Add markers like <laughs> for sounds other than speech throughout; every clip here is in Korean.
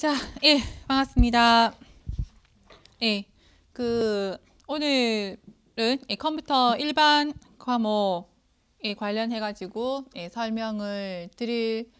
자, 예, 반갑습니다. 예, 그 오늘은 예, 컴퓨터 일반 과목에 예, 관련해 가지고 예, 설명을 드릴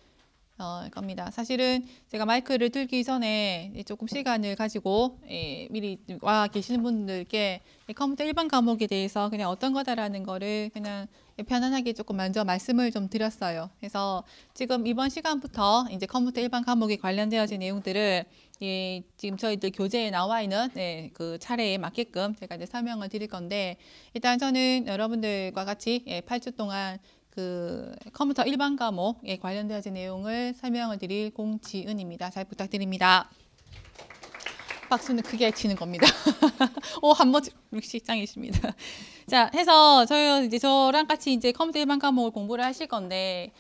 어, 겁니다. 사실은 제가 마이크를 들기 전에 예, 조금 시간을 가지고 예, 미리 와 계시는 분들께 예, 컴퓨터 일반 과목에 대해서 그냥 어떤 거다라는 거를 그냥 편안하게 조금 먼저 말씀을 좀 드렸어요. 그래서 지금 이번 시간부터 이제 컴퓨터 일반 과목에 관련되어진 내용들을 예, 지금 저희들 교재에 나와 있는 예, 그 차례에 맞게끔 제가 이제 설명을 드릴 건데 일단 저는 여러분들과 같이 예, 8주 동안 그 컴퓨터 일반 과목에 관련되어진 내용을 설명을 드릴 공지은입니다. 잘 부탁드립니다. 박수는 크게 치는 겁니다. 오, 한번 시 짱이십니다. 자, 해서 저희 이제 저랑 같이 이제 컴퓨터 일반 과목을 공부를 하실 건데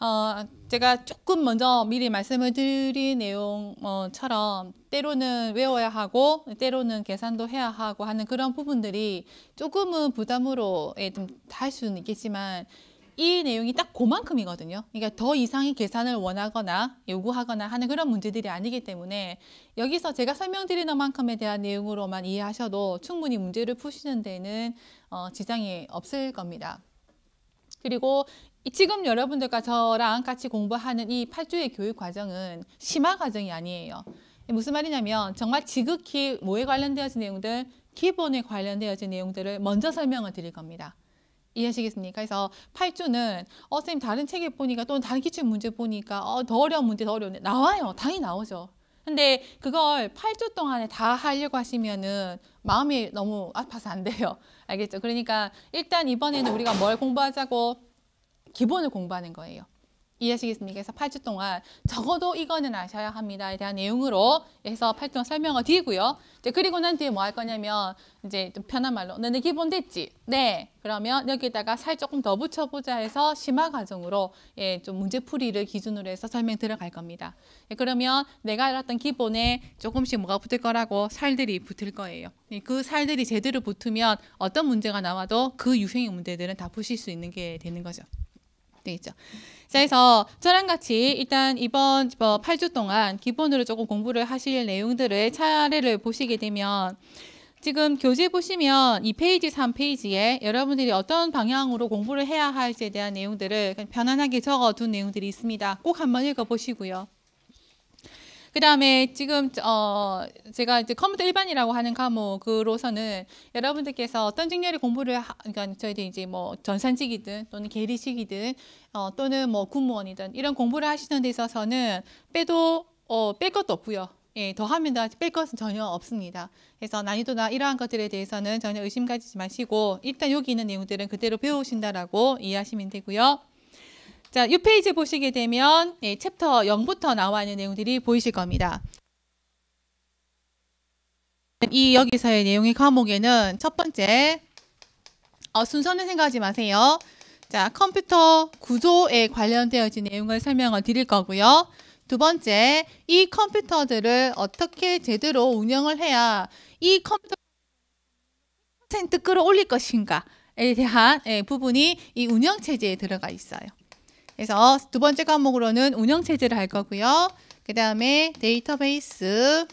어, 제가 조금 먼저 미리 말씀을 드린 내용처럼 때로는 외워야 하고 때로는 계산도 해야 하고 하는 그런 부분들이 조금은 부담으로 예, 좀할 수는 있겠지만 이 내용이 딱 그만큼이거든요. 그러니까 더 이상의 계산을 원하거나 요구하거나 하는 그런 문제들이 아니기 때문에 여기서 제가 설명드리는 만큼에 대한 내용으로만 이해하셔도 충분히 문제를 푸시는 데는 어, 지장이 없을 겁니다. 그리고 지금 여러분들과 저랑 같이 공부하는 이 8주의 교육 과정은 심화 과정이 아니에요. 무슨 말이냐면 정말 지극히 뭐에 관련되어진 내용들, 기본에 관련되어진 내용들을 먼저 설명을 드릴 겁니다. 이해하시겠습니까? 그래서 팔주는 어, 선생님 다른 책에 보니까 또는 다른 기출 문제 보니까 어, 더 어려운 문제 더 어려운데 나와요. 당연히 나오죠. 근데 그걸 팔주 동안에 다 하려고 하시면은 마음이 너무 아파서 안 돼요. 알겠죠? 그러니까 일단 이번에는 우리가 뭘 공부하자고 기본을 공부하는 거예요. 이해하시겠습니까? 그래서 8주 동안 적어도 이거는 아셔야 합니다에 대한 내용으로 해서 8주 동안 설명을 드리고요. 이제 그리고 난 뒤에 뭐 할 거냐면 이제 좀 편한 말로 너네 기본 됐지? 네. 그러면 여기다가 살 조금 더 붙여보자 해서 심화 과정으로 예, 좀 문제풀이를 기준으로 해서 설명 들어갈 겁니다. 예, 그러면 내가 알았던 기본에 조금씩 뭐가 붙을 거라고 살들이 붙을 거예요. 예, 그 살들이 제대로 붙으면 어떤 문제가 나와도 그 유형의 문제들은 다 보실 수 있는 게 되는 거죠. 돼 있죠. 자, 그래서 저랑 같이 일단 이번 8주 뭐 동안 기본으로 조금 공부를 하실 내용들을 차례를 보시게 되면 지금 교재 보시면 이페이지 3페이지에 여러분들이 어떤 방향으로 공부를 해야 할지에 대한 내용들을 편안하게 적어둔 내용들이 있습니다. 꼭 한번 읽어보시고요. 그 다음에 지금 어 제가 이제 컴퓨터 일반이라고 하는 과목으로서는 여러분들께서 어떤 직렬의 공부를 하, 그러니까 저희들이 이제 뭐 전산직이든 또는 계리직이든 어 또는 뭐 군무원이든 이런 공부를 하시는 데 있어서는 빼도 어뺄 것도 없고요. 예, 더하면 더 뺄 것은 전혀 없습니다. 그래서 난이도나 이러한 것들에 대해서는 전혀 의심 가지지 마시고 일단 여기 있는 내용들은 그대로 배우신다라고 이해하시면 되고요. 자, 6페이지 보시게 되면 예, 챕터 0부터 나와 있는 내용들이 보이실 겁니다. 이 여기서의 내용의 과목에는 첫 번째 어, 순서는 생각하지 마세요. 자, 컴퓨터 구조에 관련되어진 내용을 설명을 드릴 거고요. 두 번째, 이 컴퓨터들을 어떻게 제대로 운영을 해야 이 컴퓨터 퍼센트 끌어올릴 것인가에 대한 예, 부분이 이 운영체제에 들어가 있어요. 그래서 두 번째 과목으로는 운영체제를 할 거고요. 그 다음에 데이터베이스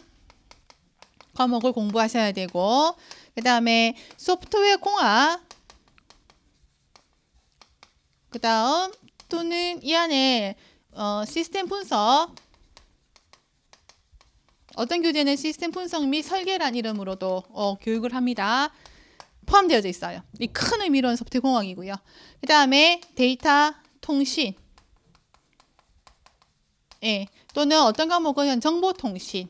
과목을 공부하셔야 되고 그 다음에 소프트웨어 공학 그 다음 또는 이 안에 어, 시스템 분석 어떤 교재는 시스템 분석 및 설계란 이름으로도 어, 교육을 합니다. 포함되어 있어요. 이 큰 의미로는 소프트웨어 공학이고요. 그 다음에 데이터 통신 예, 또는 어떤 과목은 정보통신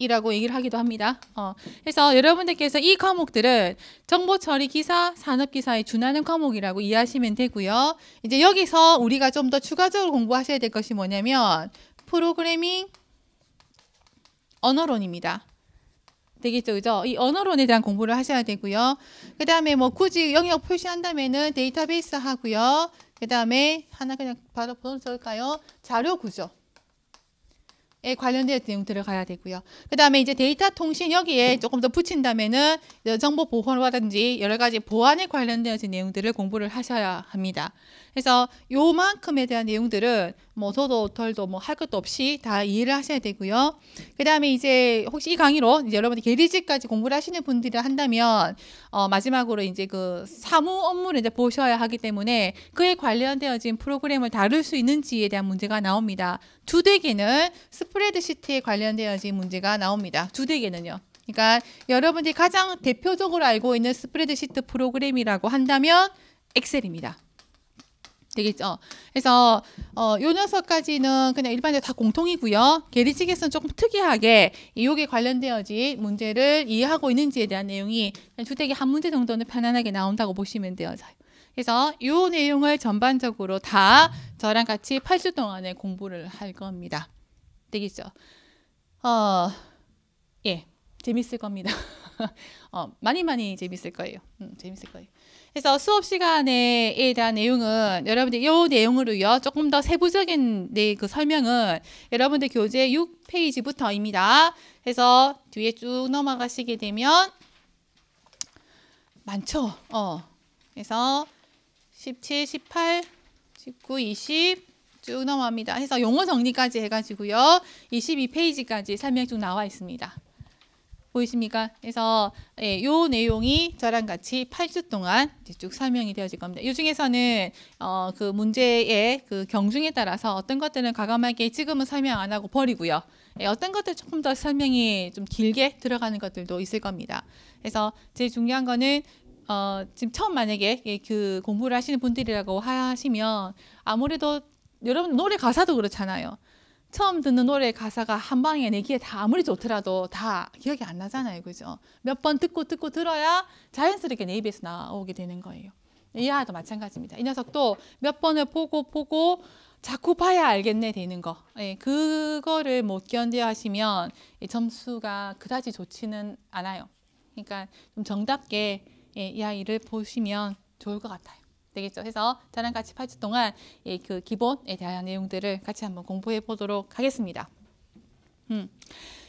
이라고 얘기를 하기도 합니다. 어, 그래서 여러분들께서 이 과목들은 정보처리 기사, 산업기사에 준하는 과목이라고 이해하시면 되고요. 이제 여기서 우리가 좀 더 추가적으로 공부하셔야 될 것이 뭐냐면 프로그래밍 언어론입니다. 되겠죠, 그죠? 이 언어론에 대한 공부를 하셔야 되고요. 그 다음에 뭐 굳이 영역 표시한다면은 데이터베이스 하고요. 그 다음에 하나 그냥 바로 볼까요? 자료 구조. 에 관련된 내용 들어가야 되고요. 그 다음에 이제 데이터 통신 여기에 조금 더 붙인다면은 정보 보호라든지 여러 가지 보안에 관련되 내용들을 공부를 하셔야 합니다. 그래서 요만큼에 대한 내용들은 뭐 더도 덜도 뭐 할 것도 없이 다 이해를 하셔야 되고요. 그 다음에 이제 혹시 이 강의로 이제 여러분들 게리지까지 공부를 하시는 분들이 한다면 어 마지막으로 이제 그 사무 업무를 이제 보셔야 하기 때문에 그에 관련되어진 프로그램을 다룰 수 있는지에 대한 문제가 나옵니다. 두 대개는 스프레드시트에 관련되어진 문제가 나옵니다. 두 대개는요. 그러니까 여러분들이 가장 대표적으로 알고 있는 스프레드시트 프로그램이라고 한다면 엑셀입니다. 되겠죠. 그래서 어, 요 녀석까지는 그냥 일반적으로 다 공통이고요. 게리치에서 조금 특이하게 이혹 관련되어진 문제를 이해하고 있는지에 대한 내용이 주택의 한 문제 정도는 편안하게 나온다고 보시면 되요 그래서 이 내용을 전반적으로 다 저랑 같이 8주 동안에 공부를 할 겁니다. 되겠죠? 어, 예, 재밌을 겁니다. <laughs> 어, 많이 많이 재밌을 거예요. 음, 재밌을 거예요. 그래서 수업 시간에 대한 내용은 여러분들 이 내용으로요 조금 더 세부적인 네, 그 설명은 여러분들 교재 6페이지부터입니다. 그래서 뒤에 쭉 넘어가시게 되면 많죠. 어. 그래서 17, 18, 19, 20, 쭉 넘어갑니다. 해서 용어 정리까지 해가지고요. 22페이지까지 설명쭉 나와 있습니다. 보이십니까? 그래서 예, 요 내용이 저랑 같이 8주 동안 쭉 설명이 되어질 겁니다. 이 중에서는 어, 그 문제의 그 경중에 따라서 어떤 것들은 과감하게 지금은 설명 안 하고 버리고요. 예, 어떤 것들 조금 더 설명이 좀 길게 들어가는 것들도 있을 겁니다. 그래서 제일 중요한 거는 어, 지금 처음 만약에 예, 그 공부를 하시는 분들이라고 하시면 아무래도 여러분 노래 가사도 그렇잖아요. 처음 듣는 노래 가사가 한 방에 내 네 귀에 다 아무리 좋더라도 다 기억이 안 나잖아요. 그죠? 몇 번 듣고 듣고 들어야 자연스럽게 내 입에서 나오게 되는 거예요. 이 아도 마찬가지입니다. 이 녀석도 몇 번을 보고 보고 자꾸 봐야 알겠네 되는 거. 예, 그거를 못 견뎌 하시면 점수가 그다지 좋지는 않아요. 그러니까 좀 정답게 예, 이 아이를 보시면 좋을 것 같아요. 되겠죠. 해서 저랑 같이 8주 동안 그 기본에 대한 내용들을 같이 한번 공부해 보도록 하겠습니다. 음.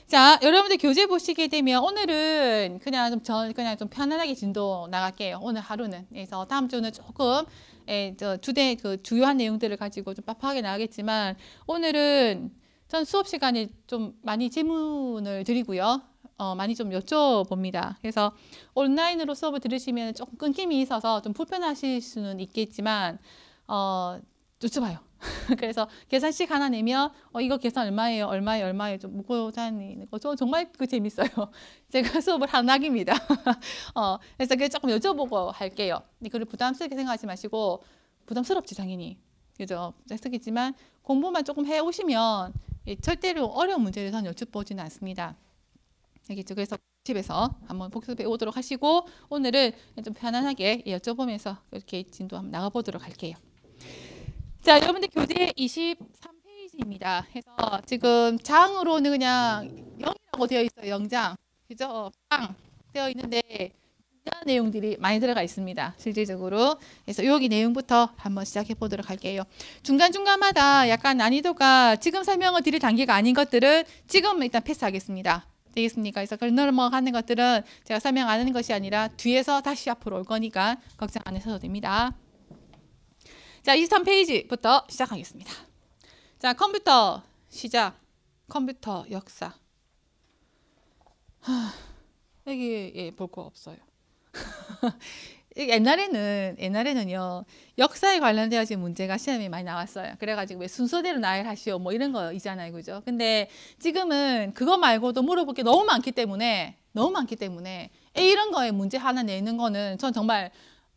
자, 여러분들 교재 보시게 되면 오늘은 그냥 좀 전, 그냥 좀 편안하게 진도 나갈게요. 오늘 하루는. 그래서 다음 주는 조금 예, 저 주된 그 주요한 내용들을 가지고 좀 빡빡하게 나가겠지만 오늘은 전 수업 시간에 좀 많이 질문을 드리고요. 어, 많이 좀 여쭤봅니다. 그래서 온라인으로 수업을 들으시면 조금 끊김이 있어서 좀 불편하실 수는 있겠지만 어, 여쭤봐요. <laughs> 그래서 계산식 하나 내면 어 이거 계산 얼마예요 얼마에 얼마에 좀 묻고 다니는 거저 정말 그 재밌어요 <laughs> 제가 <laughs> 수업을 한 학입니다 어 그래서 그 조금 여쭤보고 할게요 그걸 부담스럽게 생각하지 마시고 부담스럽지 당연히 그죠 쓰겠지만 공부만 조금 해 오시면 예, 절대로 어려운 문제에 대해서는 여쭤보지는 않습니다 얘기죠. 그래서 집에서 한번 복습해 오도록 하시고 오늘은 좀 편안하게 예, 여쭤보면서 이렇게 진도 한번 나가보도록 할게요. 자, 여러분들 교재 23페이지입니다. 해서 지금 장으로는 그냥 0이라고 되어 있어요. 영장. 그죠? 빵 되어 있는데 중요한 내용들이 많이 들어가 있습니다. 실질적으로. 그래서 여기 내용부터 한번 시작해 보도록 할게요. 중간중간마다 약간 난이도가 지금 설명을 드릴 단계가 아닌 것들은 지금 일단 패스하겠습니다. 되겠습니까? 그래서 그 넘어가는 것들은 제가 설명 하는 것이 아니라 뒤에서 다시 앞으로 올 거니까 걱정 안 하셔도 됩니다. 자, 23페이지부터 시작하겠습니다. 자, 컴퓨터 시작. 컴퓨터 역사. 하, 여기 예, 볼거 없어요. <laughs> 옛날에는 옛날에는요 역사에 관련되어진 문제가 시험이 많이 나왔어요. 그래가지고 왜 순서대로 나열하시오 뭐 이런 거 있잖아요, 그죠? 근데 지금은 그거 말고도 물어볼 게 너무 많기 때문에 너무 많기 때문에 이런 거에 문제 하나 내는 거는 전 정말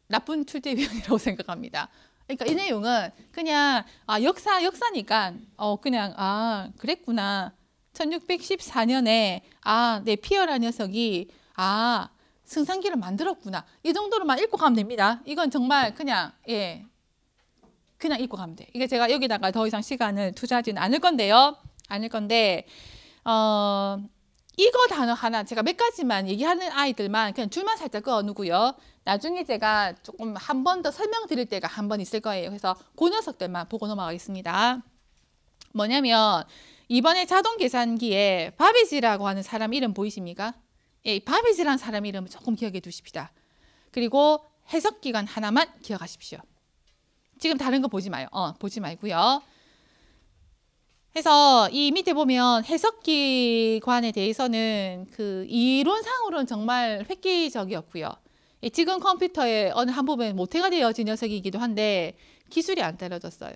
나쁜 출제위원이라고 <laughs> 생각합니다. 그러니까 이 내용은 그냥 아 역사 역사니까 어 그냥 아 그랬구나. 1614년에 아 내 피어라 녀석이 아 승산기를 만들었구나. 이 정도로만 읽고 가면 됩니다. 이건 정말 그냥 예 그냥 읽고 가면 돼. 이게 제가 여기다가 더 이상 시간을 투자하지는 않을 건데요. 않을 건데 어 이거 단어 하나 제가 몇 가지만 얘기하는 아이들만 그냥 줄만 살짝 끄어 놓고요 나중에 제가 조금 한 번 더 설명드릴 때가 한 번 있을 거예요. 그래서 그 녀석들만 보고 넘어가겠습니다. 뭐냐면 이번에 자동 계산기에 바비지라고 하는 사람 이름 보이십니까? 예, 바벳이라는 사람 이름을 조금 기억해 두십시다. 그리고 해석 기간 하나만 기억하십시오. 지금 다른 거 보지 마요. 어, 보지 말고요. 해서 이 밑에 보면 해석기관에 대해서는 그 이론상으로는 정말 획기적이었고요. 예, 지금 컴퓨터의 어느 한 부분 모태가 되어진 녀석이기도 한데 기술이 안 떨어졌어요.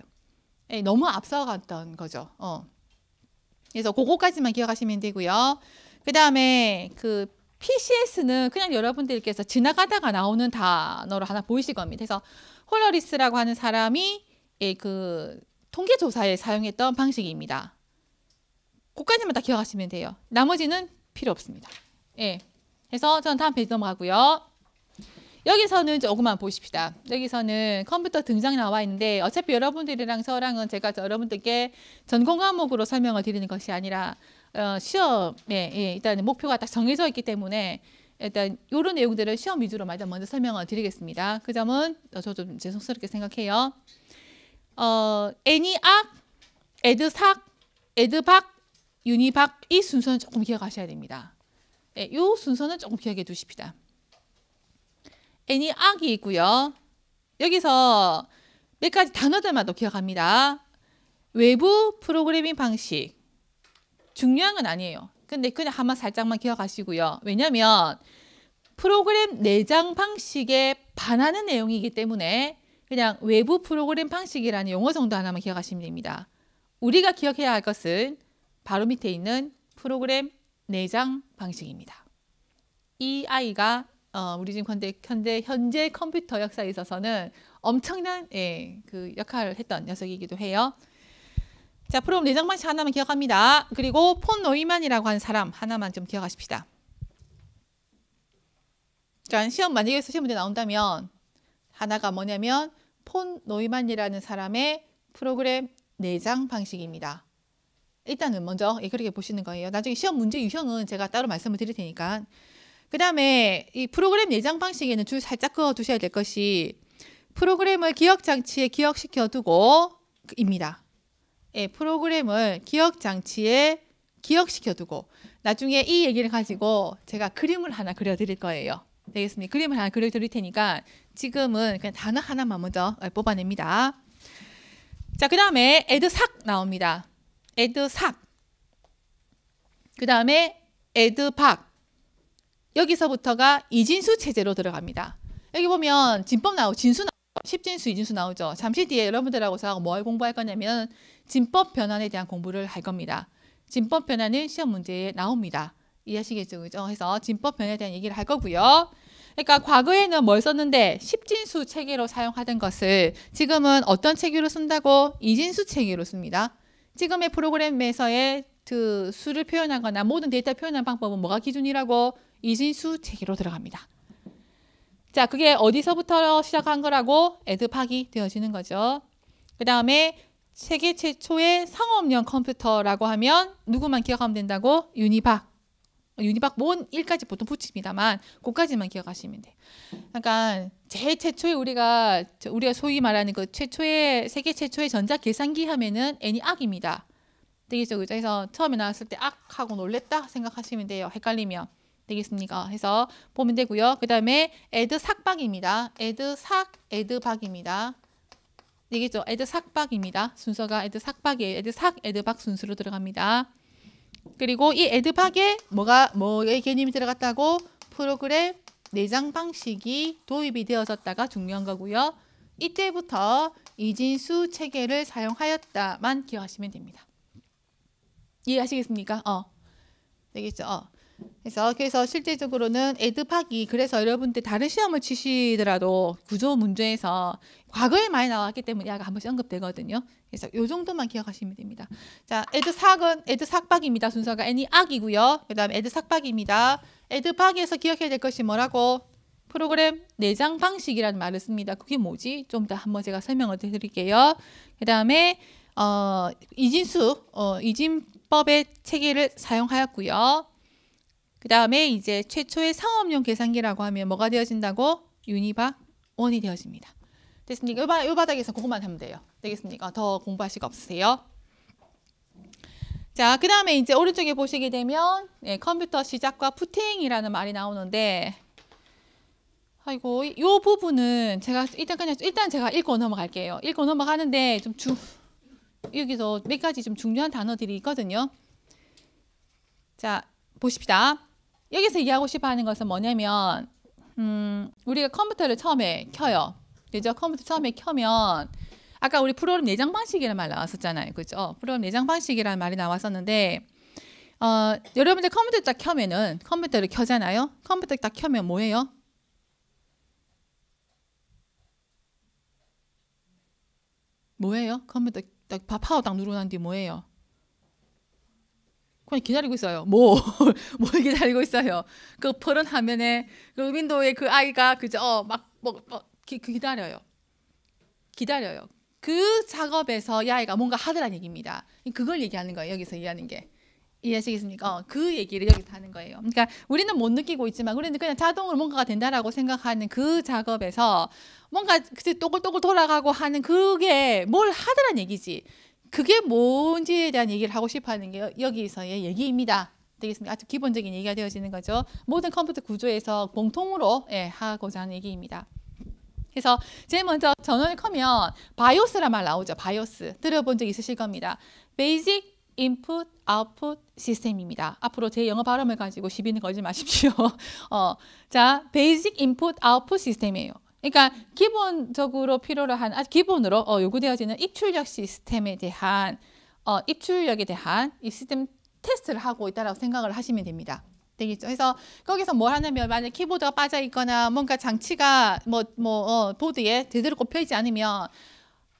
예, 너무 앞서갔던 거죠. 어. 그래서 그거까지만 기억하시면 되고요. 그 다음에 그 PCS는 그냥 여러분들께서 지나가다가 나오는 단어로 하나 보이실 겁니다. 그래서 홀러리스라고 하는 사람이 예, 그 통계 조사에 사용했던 방식입니다. 그까지만 다 기억하시면 돼요. 나머지는 필요 없습니다. 예. 그래서 저는 다음 페이지 넘어가고요. 여기서는 조금만 보십시다. 여기서는 컴퓨터 등장 나와 있는데 어차피 여러분들이랑 저랑은 제가 여러분들께 전공 과목으로 설명을 드리는 것이 아니라 어, 시험에 예, 일단 목표가 딱 정해져 있기 때문에 일단 이런 내용들을 시험 위주로 먼저 설명을 드리겠습니다. 그 점은 어, 저좀 죄송스럽게 생각해요. 어, 애니악, 에드삭, 에드박, 유니박 이 순서는 조금 기억하셔야 됩니다. 예, 이 순서는 조금 기억해 두십시다. 애니악이 있고요. 여기서 몇 가지 단어들만 또 기억합니다. 외부 프로그래밍 방식, 중요한 건 아니에요. 근데 그냥 한 번 살짝만 기억하시고요. 왜냐면 프로그램 내장 방식에 반하는 내용이기 때문에 그냥 외부 프로그램 방식이라는 용어 정도 하나만 기억하시면 됩니다. 우리가 기억해야 할 것은 바로 밑에 있는 프로그램 내장 방식입니다. 이 아이가 어, 우리 지금 현대, 현대 현재 컴퓨터 역사에 있어서는 엄청난 예, 그 역할을 했던 녀석이기도 해요. 자, 프롬 내장만 하나만 기억합니다. 그리고 폰 노이만이라고 하는 사람 하나만 좀 기억하십시다. 자, 시험 만약에 쓰신 문제 나온다면 하나가 뭐냐면 폰 노이만이라는 사람의 프로그램 내장 방식입니다. 일단은 먼저 예, 그렇게 보시는 거예요. 나중에 시험 문제 유형은 제가 따로 말씀을 드릴 테니까. 그 다음에 이 프로그램 내장 방식에는 줄 살짝 그어 두셔야 될 것이 프로그램을 기억 장치에 기억시켜 두고입니다. 예, 프로그램을 기억 장치에 기억시켜 두고 나중에 이 얘기를 가지고 제가 그림을 하나 그려 드릴 거예요. 되겠습니다. 그림을 하나 그려 드릴 테니까 지금은 그냥 단어 하나만 먼저 예, 뽑아냅니다. 자, 그다음에 에드삭 나옵니다. 에드삭. 그다음에 에드박. 여기서부터가 이진수 체제로 들어갑니다. 여기 보면 진법 나오고 진수 나오고 십진수, 이진수 나오죠. 잠시 뒤에 여러분들하고서 뭘 공부할 거냐면 진법 변환에 대한 공부를 할 겁니다. 진법 변환은 시험 문제에 나옵니다. 이해하시겠죠? 그죠? 해서 진법 변에 환 대한 얘기를 할 거고요. 그러니까 과거에는 뭘 썼는데 십진수 체계로 사용하던 것을 지금은 어떤 체계로 쓴다고 이진수 체계로 씁니다. 지금의 프로그램에서의 그 수를 표현하거나 모든 데이터 표현하는 방법은 뭐가 기준이라고 이진수 체계로 들어갑니다. 자, 그게 어디서부터 시작한 거라고 에드팍이 되어지는 거죠. 그 다음에 세계 최초의 상업용 컴퓨터라고 하면 누구만 기억하면 된다고? 유니박. 유니박 뭔 1까지 보통 붙입니다만 그까지만 기억하시면 돼. 그러니 제일 최초에 우리가 우리가 소위 말하는 그 최초의 세계 최초의 전자 계산기 하면은 애니 악입니다. 되겠죠, 그죠? 그래서 처음에 나왔을 때 악하고 놀랬다 생각하시면 돼요. 헷갈리면. 되겠습니까? 해서 보면 되고요. 그 다음에 add 삭박입니다. add 삭, add 박입니다. 되겠죠? add 삭박입니다. 순서가 add 삭박이에요. add 삭, add 박 순서로 들어갑니다. 그리고 이 add 박에 뭐가 뭐의 개념이 들어갔다고 프로그램 내장 방식이 도입이 되어졌다가 중요한 거고요. 이때부터 이진수 체계를 사용하였다만 기억하시면 됩니다. 이해하시겠습니까? 어. 되겠죠? 어. 그래서 그래서 실제적으로는 에드파기 그래서 여러분들 다른 시험을 치시더라도 구조 문제에서 과거에 많이 나왔기 때문에 약간 한 번씩 언급되거든요. 그래서 요 정도만 기억하시면 됩니다. 자, 에드삭은 에드삭박입니다. 순서가 애니 악이고요. 그다음 에드삭박입니다. 에드박에서 기억해야 될 것이 뭐라고? 프로그램 내장 방식이라는 말을 씁니다. 그게 뭐지? 좀 더 한번 제가 설명을 드릴게요. 그다음에 어, 이진수 어, 이진법의 체계를 사용하였고요. 그 다음에 이제 최초의 상업용 계산기라고 하면 뭐가 되어진다고? 유니바 원이 되어집니다. 됐습니까? 요, 바, 요 바닥에서 그것만 하면 돼요. 되겠습니까? 더 공부하실 거 없으세요? 자, 그 다음에 이제 오른쪽에 보시게 되면 예, 컴퓨터 시작과 푸팅이라는 말이 나오는데 아이고, 이, 부분은 제가 일단 그냥 일단 제가 읽고 넘어갈게요. 읽고 넘어가는데 좀 주, 여기서 몇 가지 좀 중요한 단어들이 있거든요. 자, 보십시다. 여기서 이해하고 싶어 하는 것은 뭐냐면 음, 우리가 컴퓨터를 처음에 켜요. 그죠? 컴퓨터 처음에 켜면 아까 우리 프로그램 내장 방식이라는 말 나왔었잖아요. 그죠? 프로그램 내장 방식이라는 말이 나왔었는데 어, 여러분들 컴퓨터 딱 켜면은 컴퓨터를 켜잖아요. 컴퓨터 딱 켜면 뭐예요? 뭐예요? 컴퓨터 딱 파워 딱 누르고 난뒤 뭐예요? 그냥 기다리고 있어요. 뭐, <laughs> 뭘 기다리고 있어요. 그 푸른 화면에 그 윈도우에 그 아이가 그저 어, 막 뭐, 뭐, 기, 그 기다려요. 기다려요. 그 작업에서 이 아이가 뭔가 하더란 얘기입니다. 그걸 얘기하는 거예요. 여기서 얘기하는 게. 이해하시겠습니까? 어, 그 얘기를 여기서 하는 거예요. 그러니까 우리는 못 느끼고 있지만 우리는 그냥 자동으로 뭔가가 된다라고 생각하는 그 작업에서 뭔가 그때 또글또글 돌아가고 하는 그게 뭘 하더란 얘기지. 그게 뭔지에 대한 얘기를 하고 싶어 하는 게 여기서의 얘기입니다. 되겠습니다. 아주 기본적인 얘기가 되어지는 거죠. 모든 컴퓨터 구조에서 공통으로 예, 하고자 하는 얘기입니다. 그래서 제일 먼저 전원을 켜면 바이오스란 말 나오죠. 바이오스. 들어본 적 있으실 겁니다. b a s 인풋 아웃풋 시스템입니다. 앞으로 제 영어 발음을 가지고 시비는 걸지 마십시오. <laughs> 어, 자, 베이직 인풋 아웃풋 시스템이에요. 그러니까 기본적으로 필요로 한 아, 기본으로 어, 요구되어지는 입출력 시스템에 대한 어, 입출력에 대한 이 시스템 테스트를 하고 있다라고 생각을 하시면 됩니다. 되겠죠. 그래서 거기서 뭘 하냐면 만약 키보드가 빠져 있거나 뭔가 장치가 뭐뭐 뭐, 어, 보드에 제대로 꼽혀 있지 않으면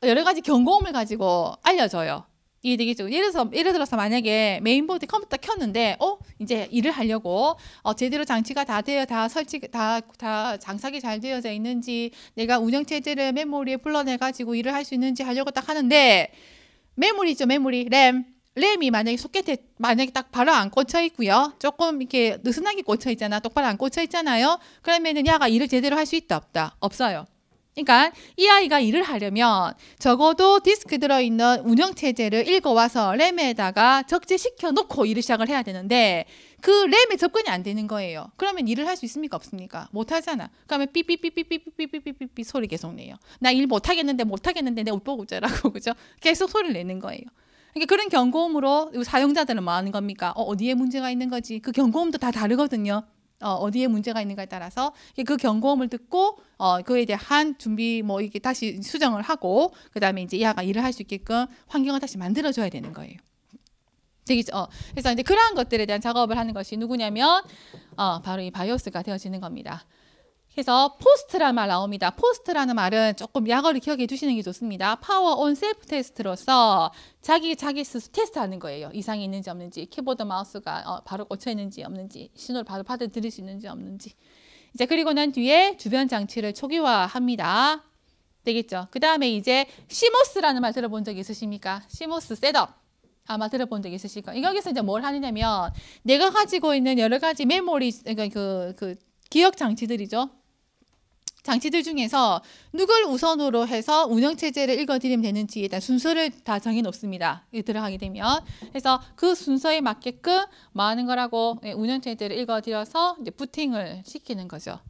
여러 가지 경고음을 가지고 알려줘요. 이해 되겠죠. 예를 들어서 예를 들어서 만약에 메인보드 컴퓨터 켰는데 어 이제 일을 하려고 어 제대로 장치가 다 되어 다 설치 다 다 장착이 잘 되어져 있는지 내가 운영 체제를 메모리에 불러내 가지고 일을 할 수 있는지 하려고 딱 하는데 메모리죠 메모리 램 램이 만약에 소켓에 만약에 딱 바로 안 꽂혀 있고요 조금 이렇게 느슨하게 꽂혀 있잖아 똑바로 안 꽂혀 있잖아요 그러면은 야가 일을 제대로 할 수 있다 없다 없어요 그러니까 이 아이가 일을 하려면 적어도 디스크 들어있는 운영체제를 읽어와서 램에다가 적재시켜 놓고 일을 시작을 해야 되는데 그 램에 접근이 안 되는 거예요. 그러면 일을 할 수 있습니까? 없습니까? 못 하잖아. 그러면 삐삐삐삐삐삐삐삐삐삐 소리 계속 내요. 나 일 못 하겠는데 못 하겠는데 내 보고 웃자라고 그죠? 계속 소리를 내는 거예요. 그러니까 그런 경고음으로 사용자들은 뭐 하는 겁니까? 어, 어디에 문제가 있는 거지? 그 경고음도 다 다르거든요. 어, 어디에 문제가 있는가에 따라서 그 경고음을 듣고 어, 그에 대한 준비 뭐 이게 다시 수정을 하고 그 다음에 이제 이 아가 일을 할 수 있게끔 환경을 다시 만들어줘야 되는 거예요. 되게 어, 그래서 이제 그러한 것들에 대한 작업을 하는 것이 누구냐면 어, 바로 이 바이오스가 되어지는 겁니다. 그래서 포스트라말 나옵니다. 포스트라는 말은 조금 약어를 기억해 두시는 게 좋습니다. 파워 온 셀프 테스트로서 자기 자기 스스로 테스트하는 거예요. 이상이 있는지 없는지, 키보드 마우스가 어, 바로 꽂혀 있는지 없는지, 신호를 바로 받아들일 수 있는지 없는지. 이제 그리고 난 뒤에 주변 장치를 초기화합니다. 되겠죠. 그 다음에 이제 시모스라는 말 들어본 적 있으십니까? 시모스 셋업. 아마 들어본 적 있으실 거예요. 여기서 이제 뭘 하느냐면 내가 가지고 있는 여러 가지 메모리 그러 그러니까 그, 그 기억 장치들이죠. 장치들 중에서 누굴 우선으로 해서 운영체제를 읽어드리면 되는지에 일단 순서를 다 정해놓습니다. 들어가게 되면. 그래서 그 순서에 맞게끔 뭐 하는 거라고 예, 운영체제를 읽어드려서 이제 부팅을 시키는 거죠.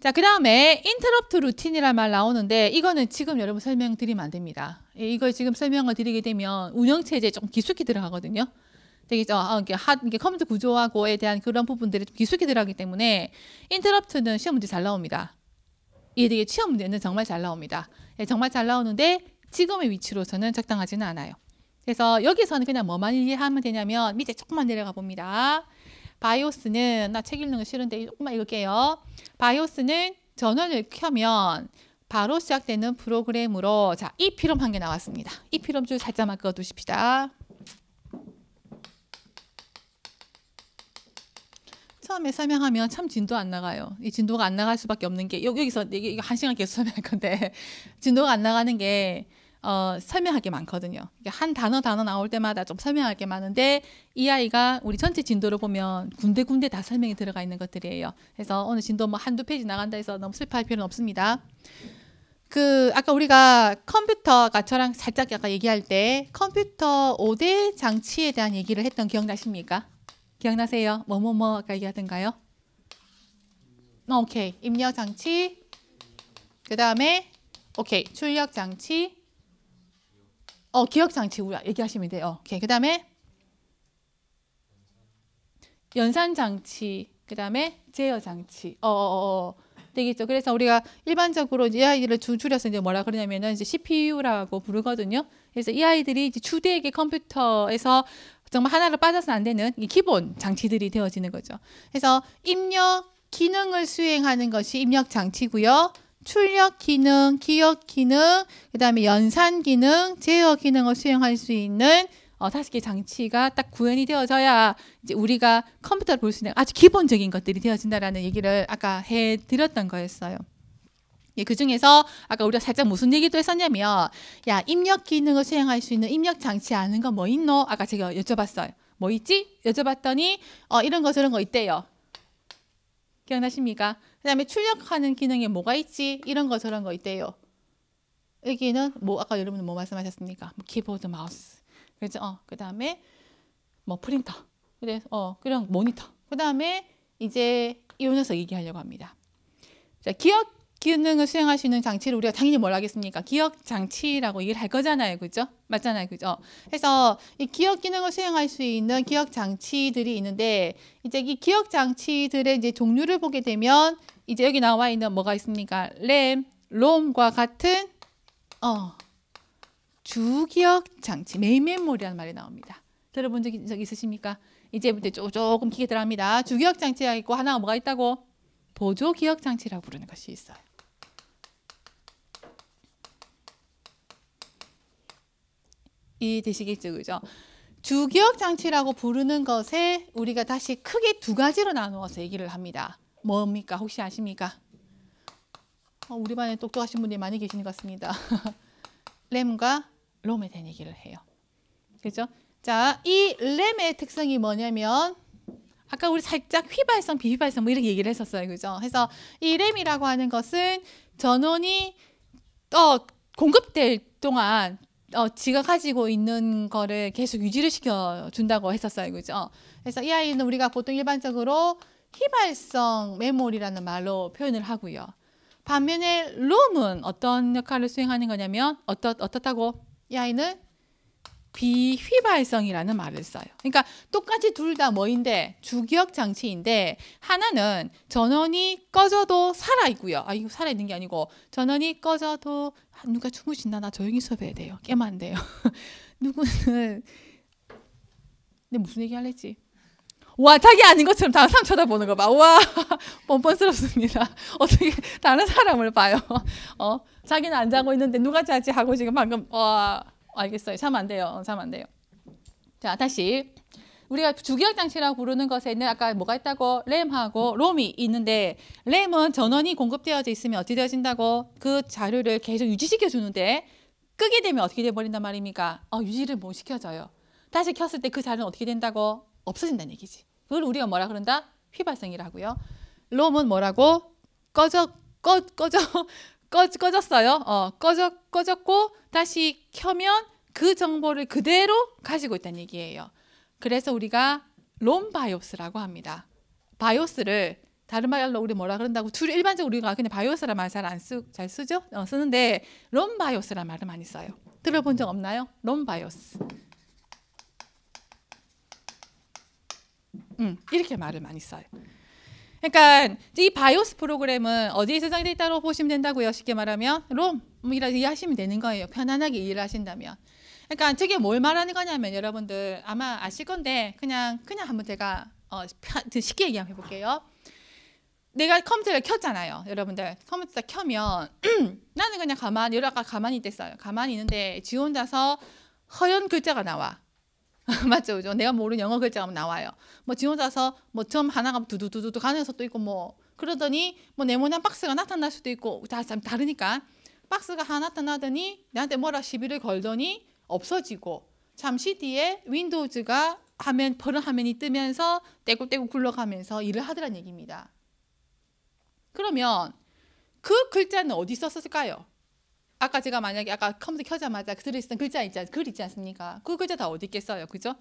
자, 그 다음에 인터럽트 루틴이란 말 나오는데 이거는 지금 여러분 설명드리면 안 됩니다. 예, 이걸 지금 설명을 드리게 되면 운영체제에 좀 깊숙이 들어가거든요. 되게 어, 이게 렇 하, 이게 컴퓨터 구조하고에 대한 그런 부분들이 좀 깊숙이 들어가기 때문에 인터럽트는 시험 문제 잘 나옵니다. 이게 되게 취업 문제는 정말 잘 나옵니다. 예, 정말 잘 나오는데 지금의 위치로서는 적당하지는 않아요. 그래서 여기서는 그냥 뭐만 이해하면 되냐면 밑에 조금만 내려가 봅니다. 바이오스는 나 책 읽는 거 싫은데 조금만 읽을게요. 바이오스는 전원을 켜면 바로 시작되는 프로그램으로 자, 이 필름 한개 나왔습니다. 이 필름 줄 살짝만 끄어 두십시다. 처음에 설명하면 참 진도 안 나가요. 이 진도가 안 나갈 수밖에 없는 게 여기, 서 이게, 한 시간 계속 설명할 건데 <laughs> 진도가 안 나가는 게 어, 설명할 게 많거든요. 한 단어 단어 나올 때마다 좀 설명할 게 많은데 이 아이가 우리 전체 진도를 보면 군데군데 다 설명이 들어가 있는 것들이에요. 그래서 오늘 진도 뭐 한두 페이지 나간다 해서 너무 슬퍼할 필요는 없습니다. 그 아까 우리가 컴퓨터가 저랑 살짝 아까 얘기할 때 컴퓨터 5대 장치에 대한 얘기를 했던 기억나십니까? 기억나세요? 뭐뭐뭐 아 얘기하던가요? 오케이. 입력 장치. 그 다음에 오케이. 출력 장치. 어, 기억 장치 얘기하시면 돼요. 오케이. 그 다음에 연산 장치. 그 다음에 제어 장치. 어, 어, 어, 어. 되겠죠. 그래서 우리가 일반적으로 이 아이들을 줄여서 이제 뭐라 그러냐면 이제 CPU라고 부르거든요. 그래서 이 아이들이 이제 주되게 컴퓨터에서 정말 하나로 빠져서는 안 되는 기본 장치들이 되어지는 거죠. 그래서 입력 기능을 수행하는 것이 입력 장치고요. 출력 기능, 기억 기능, 그다음에 연산 기능, 제어 기능을 수행할 수 있는 어, 다섯 개 장치가 딱 구현이 되어져야 이제 우리가 컴퓨터를 볼 수 있는 아주 기본적인 것들이 되어진다라는 얘기를 아까 해 드렸던 거였어요. 예, 그 중에서 아까 우리가 살짝 무슨 얘기도 했었냐면 야 입력 기능을 수행할 수 있는 입력 장치 아는 거 뭐 있노? 아까 제가 여쭤봤어요. 뭐 있지? 여쭤봤더니 어, 이런 거 저런 거 있대요. 기억나십니까? 그 다음에 출력하는 기능에 뭐가 있지? 이런 거 저런 거 있대요. 여기는 뭐 아까 여러분 뭐 말씀하셨습니까? 뭐 키보드 마우스 그죠? 어, 그 다음에 뭐 프린터 그래 어 그냥 모니터 그 다음에 이제 이혼에 얘기하려고 합니다. 자 기억 기능을 수행할 수 있는 장치를 우리가 당연히 뭘 하겠습니까? 기억 장치라고 얘기를 할 거잖아요. 그죠? 맞잖아요. 그죠? 그래서 이 기억 기능을 수행할 수 있는 기억 장치들이 있는데 이제 이 기억 장치들의 이제 종류를 보게 되면 이제 여기 나와 있는 뭐가 있습니까? 램, 롬과 같은 어 주기억 장치, 메인 메모리라는 말이 나옵니다. 들어본 적 있으십니까? 이제부터 조금 기계 들어갑니다. 주기억 장치가 있고 하나 뭐가 있다고? 보조 기억 장치라고 부르는 것이 있어요. 이해되시겠죠, 그죠? 주기억 장치라고 부르는 것에 우리가 다시 크게 두 가지로 나누어서 얘기를 합니다. 뭡니까? 혹시 아십니까? 어, 우리 반에 똑똑하신 분들이 많이 계시것 같습니다. <laughs> 램과 롬에 대한 얘기를 해요. 그죠? 자, 이 램의 특성이 뭐냐면 아까 우리 살짝 휘발성, 비휘발성 뭐 이렇게 얘기를 했었어요. 그죠? 그래서 이 램이라고 하는 것은 전원이 또 어, 공급될 동안 어, 지가 가지고 있는 거를 계속 유지를 시켜준다고 했었어요. 그죠? 그래서 이 아이는 우리가 보통 일반적으로 휘발성 메모리라는 말로 표현을 하고요. 반면에 롬은 어떤 역할을 수행하는 거냐면 어떻, 어떻다고 이 아이는 비휘발성이라는 말을 써요. 그러니까 똑같이 둘 다 뭐인데 주기억 장치인데 하나는 전원이 꺼져도 살아 있고요. 아 이거 살아 있는 게 아니고 전원이 꺼져도 아, 누가 주무신다 나 조용히 수업해야 돼요. 깨면 안 돼요. <laughs> 누구는 내 무슨 얘기 할랬지? 와 자기 아닌 것처럼 다른 사람 쳐다보는 거 봐. 와 <laughs> 뻔뻔스럽습니다. <laughs> 어떻게 다른 사람을 봐요? 어 자기는 안 자고 있는데 누가 자지 하고 지금 방금 와. 알겠어요. 참 안 돼요. 참안 어, 돼요. 자, 다시. 우리가 주기역 장치라고 부르는 것에는 아까 뭐가 있다고 램하고 롬이 있는데 램은 전원이 공급되어져 있으면 어떻게 되어진다고 그 자료를 계속 유지시켜 주는데 끄게 되면 어떻게 돼버린단 말입니까? 어, 유지를 못 시켜줘요. 다시 켰을 때 그 자료는 어떻게 된다고 없어진다는 얘기지. 그걸 우리가 뭐라 그런다? 휘발성이라고요. 롬은 뭐라고? 꺼져 꺼, 꺼져 꺼, 꺼졌어요. 어, 꺼져, 꺼졌고 다시 켜면 그 정보를 그대로 가지고 있다는 얘기예요. 그래서 우리가 롬 바이오스라고 합니다. 바이오스를 다른 말로 우리 뭐라 그런다고 줄 일반적으로 우리가 그냥 바이오스란 말잘쓰잘 쓰죠? 어, 쓰는데 롬 바이오스란 말을 많이 써요. 들어본 적 없나요? 롬 바이오스. 음, 이렇게 말을 많이 써요. 그러니까 이 바이오스 프로그램은 어디에 세상에 있다고 보시면 된다고요. 쉽게 말하면 롬이라 뭐 이해하시면 되는 거예요. 편안하게 이해를 하신다면. 그러니까 저게 뭘 말하는 거냐면 여러분들 아마 아실 건데 그냥 그냥 한번 제가 어, 쉽게 얘기 한번 해볼게요. 내가 컴퓨터를 켰잖아요. 여러분들 컴퓨터 켜면 <clears throat> 나는 그냥 가만히 여러 가만히 있댔어요. 가만히 있는데 지 혼자서 허연 글자가 나와. <laughs> 맞죠, 그죠? 내가 모르는 영어 글자가 나와요. 뭐 지원자서 뭐 점 하나가 뭐 두두두두두 가는 수도 있고 뭐 그러더니 뭐 네모난 박스가 나타날 수도 있고 다 다르니까 박스가 하나 나타나더니 나한테 뭐라 시비를 걸더니 없어지고 잠시 뒤에 윈도우즈가 화면 버른 화면이 뜨면서 떼굴떼굴 굴러가면서 일을 하더란 얘기입니다. 그러면 그 글자는 어디 썼을까요? 아까 제가 만약에 아까 컴퓨터 켜자마자 들어있던 그 글자 있지, 글 있지 않습니까? 그 글자 다 어디 있겠어요, 그죠?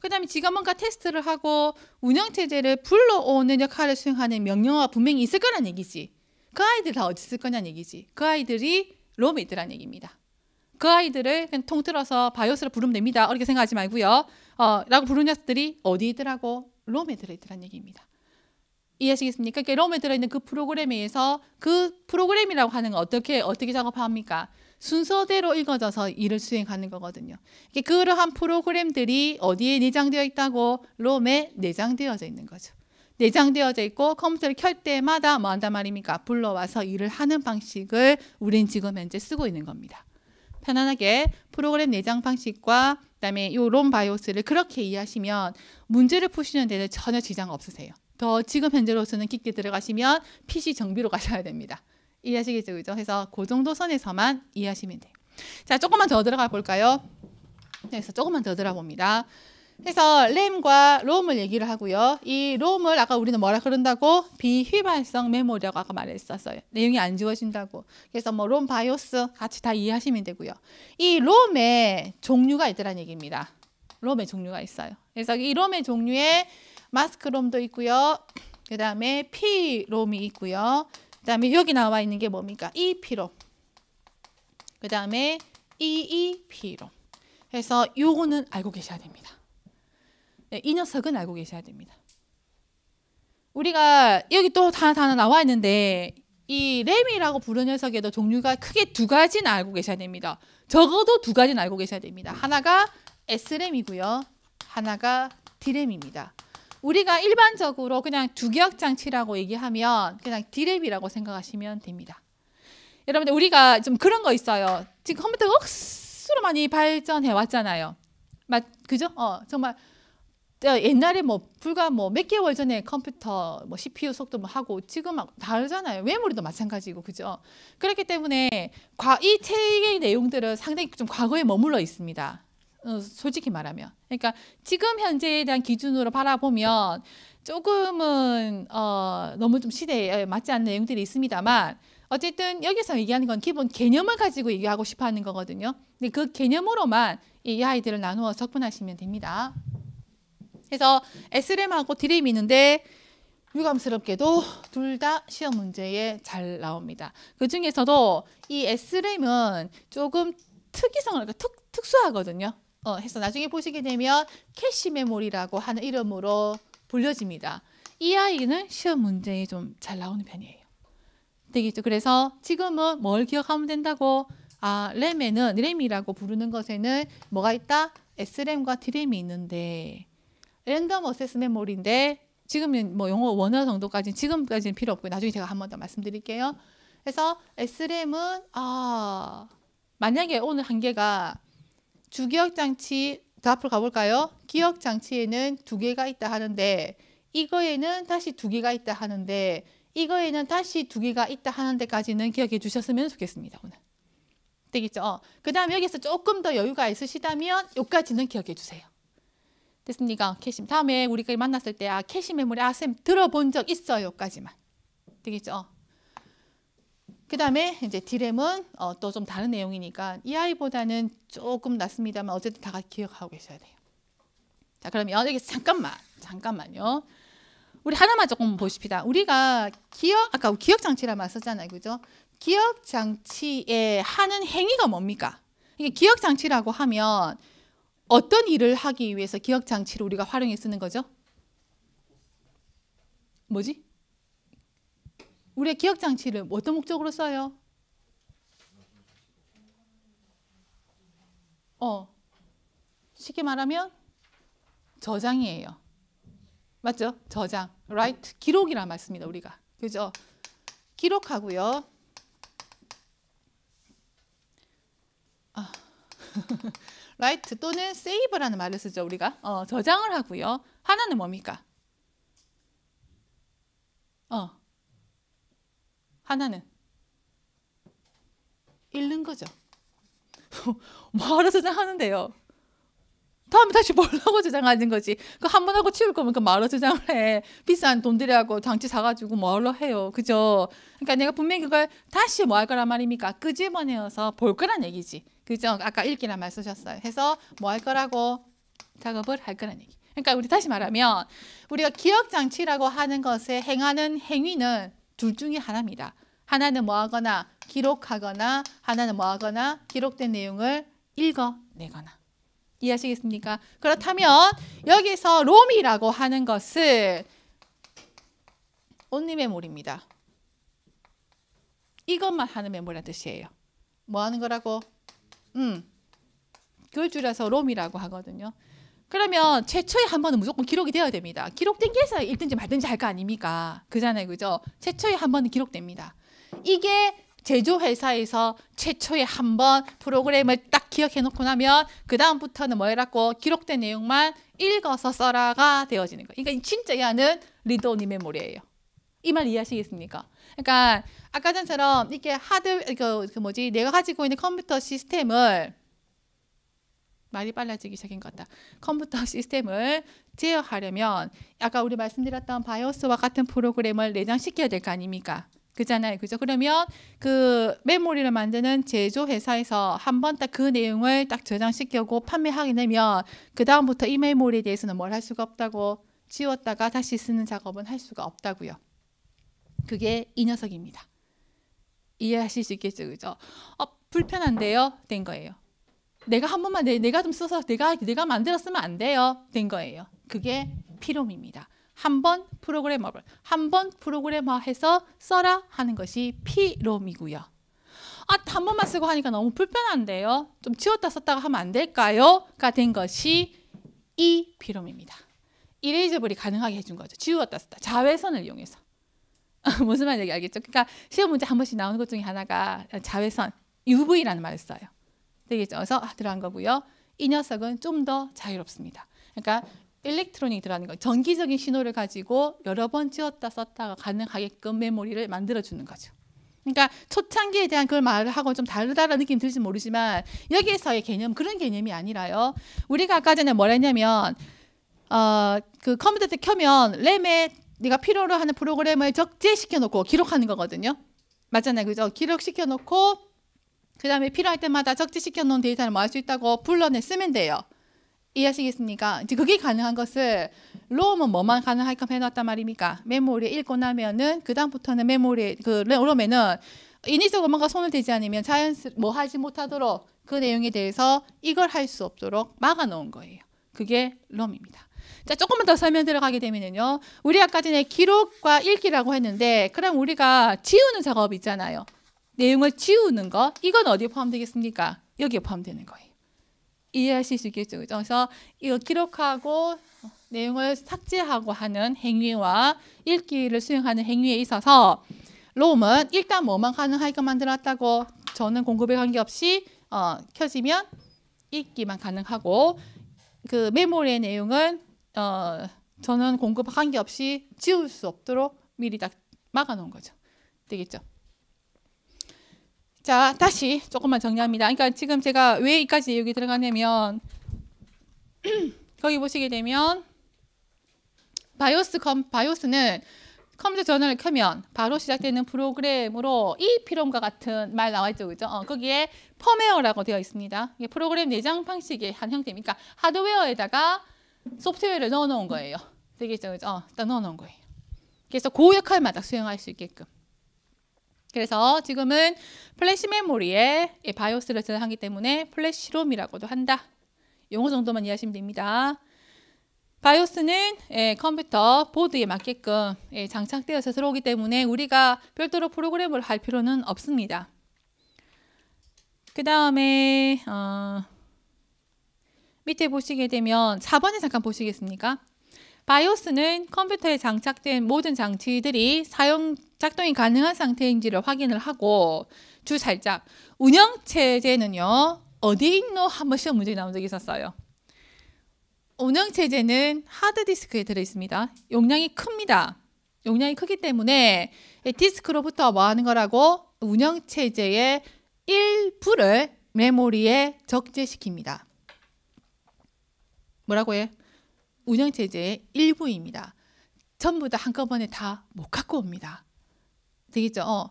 그다음에 지가 뭔가 테스트를 하고 운영 체제를 불러오는 역할을 수행하는 명령어 분명히 있을 거란 얘기지. 그 아이들 다 어디 있을 거냐는 얘기지. 그 아이들이 롬에 있더란 얘기입니다. 그 아이들을 그냥 통틀어서 바이오스로 부르면 됩니다. 어렇게 생각하지 말고요. 어, 라고 부르는 녀석들이 어디 있더라고? 롬에 들어있더란 얘기입니다. 이해하시겠습니까? 그러니까 롬에 들어있는 그 프로그램에 서그 프로그램이라고 하는 건 어떻게 어떻게 작업합니까? 순서대로 읽어져서 일을 수행하는 거거든요. 그러니까 그러한 프로그램들이 어디에 내장되어 있다고 롬에 내장되어져 있는 거죠. 내장되어져 있고 컴퓨터를 켤 때마다 뭐 한단 말입니까? 불러와서 일을 하는 방식을 우린 지금 현재 쓰고 있는 겁니다. 편안하게 프로그램 내장 방식과 그다음에 요롬 바이오스를 그렇게 이해하시면 문제를 푸시는 데는 전혀 지장 없으세요. 더 지금 현재로서는 깊게 들어가시면 PC 정비로 가셔야 됩니다. 이해하시겠죠? 그죠? 해서 그 정도 선에서만 이해하시면 돼요. 자, 조금만 더 들어가 볼까요? 네, 그래서 조금만 더 들어봅니다. 해서 램과 롬을 얘기를 하고요. 이 롬을 아까 우리는 뭐라 그런다고 비휘발성 메모리라고 아까 말했었어요. 내용이 안 지워진다고. 그래서 뭐 롬 바이오스 같이 다 이해하시면 되고요. 이 롬의 종류가 있더란 얘기입니다. 롬의 종류가 있어요. 그래서 이 롬의 종류에 마스크롬도 있고요. 그 다음에 피롬이 있고요. 그 다음에 여기 나와 있는 게 뭡니까? 이피롬. 그 다음에 이이피롬. 해서 요거는 알고 계셔야 됩니다. 네, 이 녀석은 알고 계셔야 됩니다. 우리가 여기 또 하나, 하나 나와 있는데 이 램이라고 부르는 녀석에도 종류가 크게 두 가지는 알고 계셔야 됩니다. 적어도 두 가지는 알고 계셔야 됩니다. 하나가 S램이고요. 하나가 D램입니다. 우리가 일반적으로 그냥 두기역 장치라고 얘기하면 그냥 디랩이라고 생각하시면 됩니다. 여러분들 우리가 좀 그런 거 있어요. 지금 컴퓨터가 억수로 많이 발전해 왔잖아요. 맞 그죠? 어 정말 어, 옛날에 뭐 불과 뭐 몇 개월 전에 컴퓨터 뭐 CPU 속도 뭐 하고 지금 막 다르잖아요. 메모리도 마찬가지고 그죠? 그렇기 때문에 과, 이 책의 내용들은 상당히 좀 과거에 머물러 있습니다. 어, 솔직히 말하면 그러니까 지금 현재에 대한 기준으로 바라보면 조금은 어, 너무 좀 시대에 맞지 않는 내용들이 있습니다만 어쨌든 여기서 얘기하는 건 기본 개념을 가지고 얘기하고 싶어 하는 거거든요. 근데 그 개념으로만 이 아이들을 나누어 접근하시면 됩니다. 그래서 SRM하고 드림 있는데 유감스럽게도 둘 다 시험 문제에 잘 나옵니다. 그 중에서도 이 SRM은 조금 특이성을, 그러니까 특, 특수하거든요. 어, 해서 나중에 보시게 되면 캐시 메모리라고 하는 이름으로 불려집니다. 이 아이는 시험 문제에 좀 잘 나오는 편이에요. 되겠죠. 그래서 지금은 뭘 기억하면 된다고 아, 램에는 램이라고 부르는 것에는 뭐가 있다? S램과 D램이 있는데 랜덤 어세스 메모리인데 지금은 뭐 영어 원어 정도까지 지금까지는 필요 없고 나중에 제가 한 번 더 말씀드릴게요. 그래서 S램은 아 만약에 오늘 한 개가 주기억 장치 더 앞으로 가볼까요? 기억 장치에는 두 개가 있다 하는데 이거에는 다시 두 개가 있다 하는데 이거에는 다시 두 개가 있다 하는데까지는 기억해 주셨으면 좋겠습니다. 오늘 되겠죠? 어. 그 다음 여기서 조금 더 여유가 있으시다면 여기까지는 기억해 주세요. 됐습니까? 캐심 다음에 우리가 만났을 때아 캐시 메모리 아 쌤 들어본 적 있어요. 까지만 되겠죠? 어. 그 다음에 이제 디램은 어, 또좀 다른 내용이니까 이 아이보다는 조금 낫습니다만 어쨌든 다 기억하고 계셔야 돼요. 자 그러면 여기 잠깐만 잠깐만요. 우리 하나만 조금 보십시다. 우리가 기억 아까 기억 장치라 말했잖아요, 그죠? 기억 장치에 하는 행위가 뭡니까? 이게 기억 장치라고 하면 어떤 일을 하기 위해서 기억 장치를 우리가 활용해 쓰는 거죠? 뭐지? 우리의 기억 장치를 어떤 목적으로 써요? 어. 쉽게 말하면 저장이에요. 맞죠? 저장. right 기록이란 말씀입니다. 우리가. 그죠? 기록하고요. 아. <laughs> right 또는 save라는 말을 쓰죠. 우리가. 어, 저장을 하고요. 하나는 뭡니까? 어. 하나는 잃는 거죠. 말을 <laughs> 주장하는데요. 다음에 다시 뭘라고 주장하는 거지. 그 한 번 하고 치울 거면 그 말로 주장을 해. 비싼 돈 들여하고 장치 사가지고 뭘로 해요. 그죠? 그러니까 내가 분명히 그걸 다시 뭐할 거란 말입니까? 끄집어내어서 볼 거란 얘기지. 그죠? 아까 읽기란 말 쓰셨어요. 해서 뭐할 거라고 작업을 할 거란 얘기. 그러니까 우리 다시 말하면 우리가 기억장치라고 하는 것에 행하는 행위는 둘 중에 하나입니다. 하나는 뭐하거나 기록하거나 하나는 뭐하거나 기록된 내용을 읽어내거나 이해하시겠습니까? 그렇다면 여기서 롬이라고 하는 것은 온리 메모입니다 이것만 하는 메모리란 뜻이에요. 뭐 하는 거라고? 음, 그걸 줄여서 롬이라고 하거든요. 그러면 최초에한 번은 무조건 기록이 되어야 됩니다. 기록된 게 있어야 1등지 말든지 할 거 아닙니까? 그잖아요. 그죠? 최초의 한 번은 기록됩니다. 이게 제조회사에서 최초의 한 번 프로그램을 딱 기억해 놓고 나면 그 다음부터는 뭐해라고 기록된 내용만 읽어서 써라가 되어지는 거예요. 그러니까 진짜 야는 리더 오 메모리예요. 이 말 이해하시겠습니까? 그러니까 아까 전처럼 이렇게 하드 그, 그 뭐지 내가 가지고 있는 컴퓨터 시스템을 많이 빨라지기 시작인 것 같다. 컴퓨터 <laughs> 시스템을 제어하려면 아까 우리 말씀드렸던 바이오스와 같은 프로그램을 내장시켜야 될 거 아닙니까? 그잖아요. 그죠? 그러면 그 메모리를 만드는 제조회사에서 한 번 딱 그 내용을 딱 저장시키고 판매하게 되면 그다음부터 이 메모리에 대해서는 뭘 할 수가 없다고 지웠다가 다시 쓰는 작업은 할 수가 없다고요. 그게 이 녀석입니다. 이해하실 수 있겠죠? 그죠? 어, 불편한데요? 된 거예요. 내가 한 번만 내, 내 가좀 써서 내가 내가 만들었으면 안 돼요. 된 거예요. 그게 피롬입니다. 한 번 프로그래머블, 한번 프로그래머해서 써라 하는 것이 피롬이고요. 아, 한 번만 쓰고 하니까 너무 불편한데요. 좀 지웠다 썼다가 하면 안 될까요? 가된 것이 이 피롬입니다. 이레이저블이 가능하게 해준 거죠. 지웠다 썼다. 자외선을 이용해서. <laughs> 무슨 말인지 알겠죠? 그러니까 시험 문제 한 번씩 나오는 것 중에 하나가 자외선, UV라는 말을 써요. 되겠죠?에서 들어간 거고요. 이 녀석은 좀 더 자유롭습니다. 그러니까 일렉트로닉이라는 건 전기적인 신호를 가지고 여러 번 찌웠다 썼다가 가능하게끔 메모리를 만들어주는 거죠. 그러니까 초창기에 대한 그걸 말을 하고 좀 다르다는 느낌 들지 모르지만 여기에서의 개념 그런 개념이 아니라요. 우리가 아까 전에 뭐랬냐면 어, 그 컴퓨터 켜면 램에 네가 필요로 하는 프로그램을 적재시켜 놓고 기록하는 거거든요. 맞잖아요. 그죠? 기록시켜 놓고 그 다음에 필요할 때마다 적지시켜 놓은 데이터를 뭐 할 수 있다고 불러냈으면 돼요. 이해하시겠습니까? 이제 그게 가능한 것을 롬은 뭐만 가능할까 해놨단 말입니까? 메모리에 읽고 나면은 그 다음부터는 메모리 에그 롬에는 인위적으로 뭔가 손을 대지 않으면 자연스 뭐 하지 못하도록 그 내용에 대해서 이걸 할 수 없도록 막아놓은 거예요. 그게 롬입니다. 자, 조금만 더 설명 들어가게 되면은요. 우리 아까 전에 기록과 읽기라고 했는데, 그럼 우리가 지우는 작업 있잖아요. 내용을 지우는 거 이건 어디에 포함되겠습니까? 여기에 포함되는 거예요. 이해하실 수 있겠죠. 그래서 이거 기록하고 내용을 삭제하고 하는 행위와 읽기를 수행하는 행위에 있어서 롬은 일단 뭐만 가능하게 만들었다고 저는 공급에 관계없이 어, 켜지면 읽기만 가능하고 그 메모리의 내용은 어, 저는 공급 관계없이 지울 수 없도록 미리 딱 막아놓은 거죠. 되겠죠? 자, 다시 조금만 정리합니다. 그러니까 지금 제가 왜 이까지 여기 들어가냐면 <clears throat> 거기 보시게 되면 바이오스 컴 바이오스는 컴퓨터 전원을 켜면 바로 시작되는 프로그램으로 이 피롬과 같은 말 나와 있죠, 그죠? 어, 거기에 펌웨어라고 되어 있습니다. 이게 프로그램 내장 방식의 한 형태입니까? 그러니까 하드웨어에다가 소프트웨어를 넣어놓은 거예요. 되겠죠, 그죠? 어, 넣어놓은 거예요. 그래서 그 역할마다 수행할 수 있게끔. 그래서 지금은 플래시 메모리에 바이오스를 저장하기 때문에 플래시롬이라고도 한다. 용어 정도만 이해하시면 됩니다. 바이오스는 예, 컴퓨터 보드에 맞게끔 예, 장착되어서 들어오기 때문에 우리가 별도로 프로그램을 할 필요는 없습니다. 그 다음에 어, 밑에 보시게 되면 4번에 잠깐 보시겠습니까? 바이오스는 컴퓨터에 장착된 모든 장치들이 사용 작동이 가능한 상태인지를 확인을 하고 주 살짝 운영 체제는요 어디 있노 한 번씩 문제 나온 적이 있었어요. 운영 체제는 하드 디스크에 들어 있습니다. 용량이 큽니다. 용량이 크기 때문에 디스크로부터 뭐 하는 거라고 운영 체제의 일부를 메모리에 적재시킵니다. 뭐라고 해? 운영체제의 일부입니다. 전부 다 한꺼번에 다 못 갖고 옵니다. 되겠죠? 어.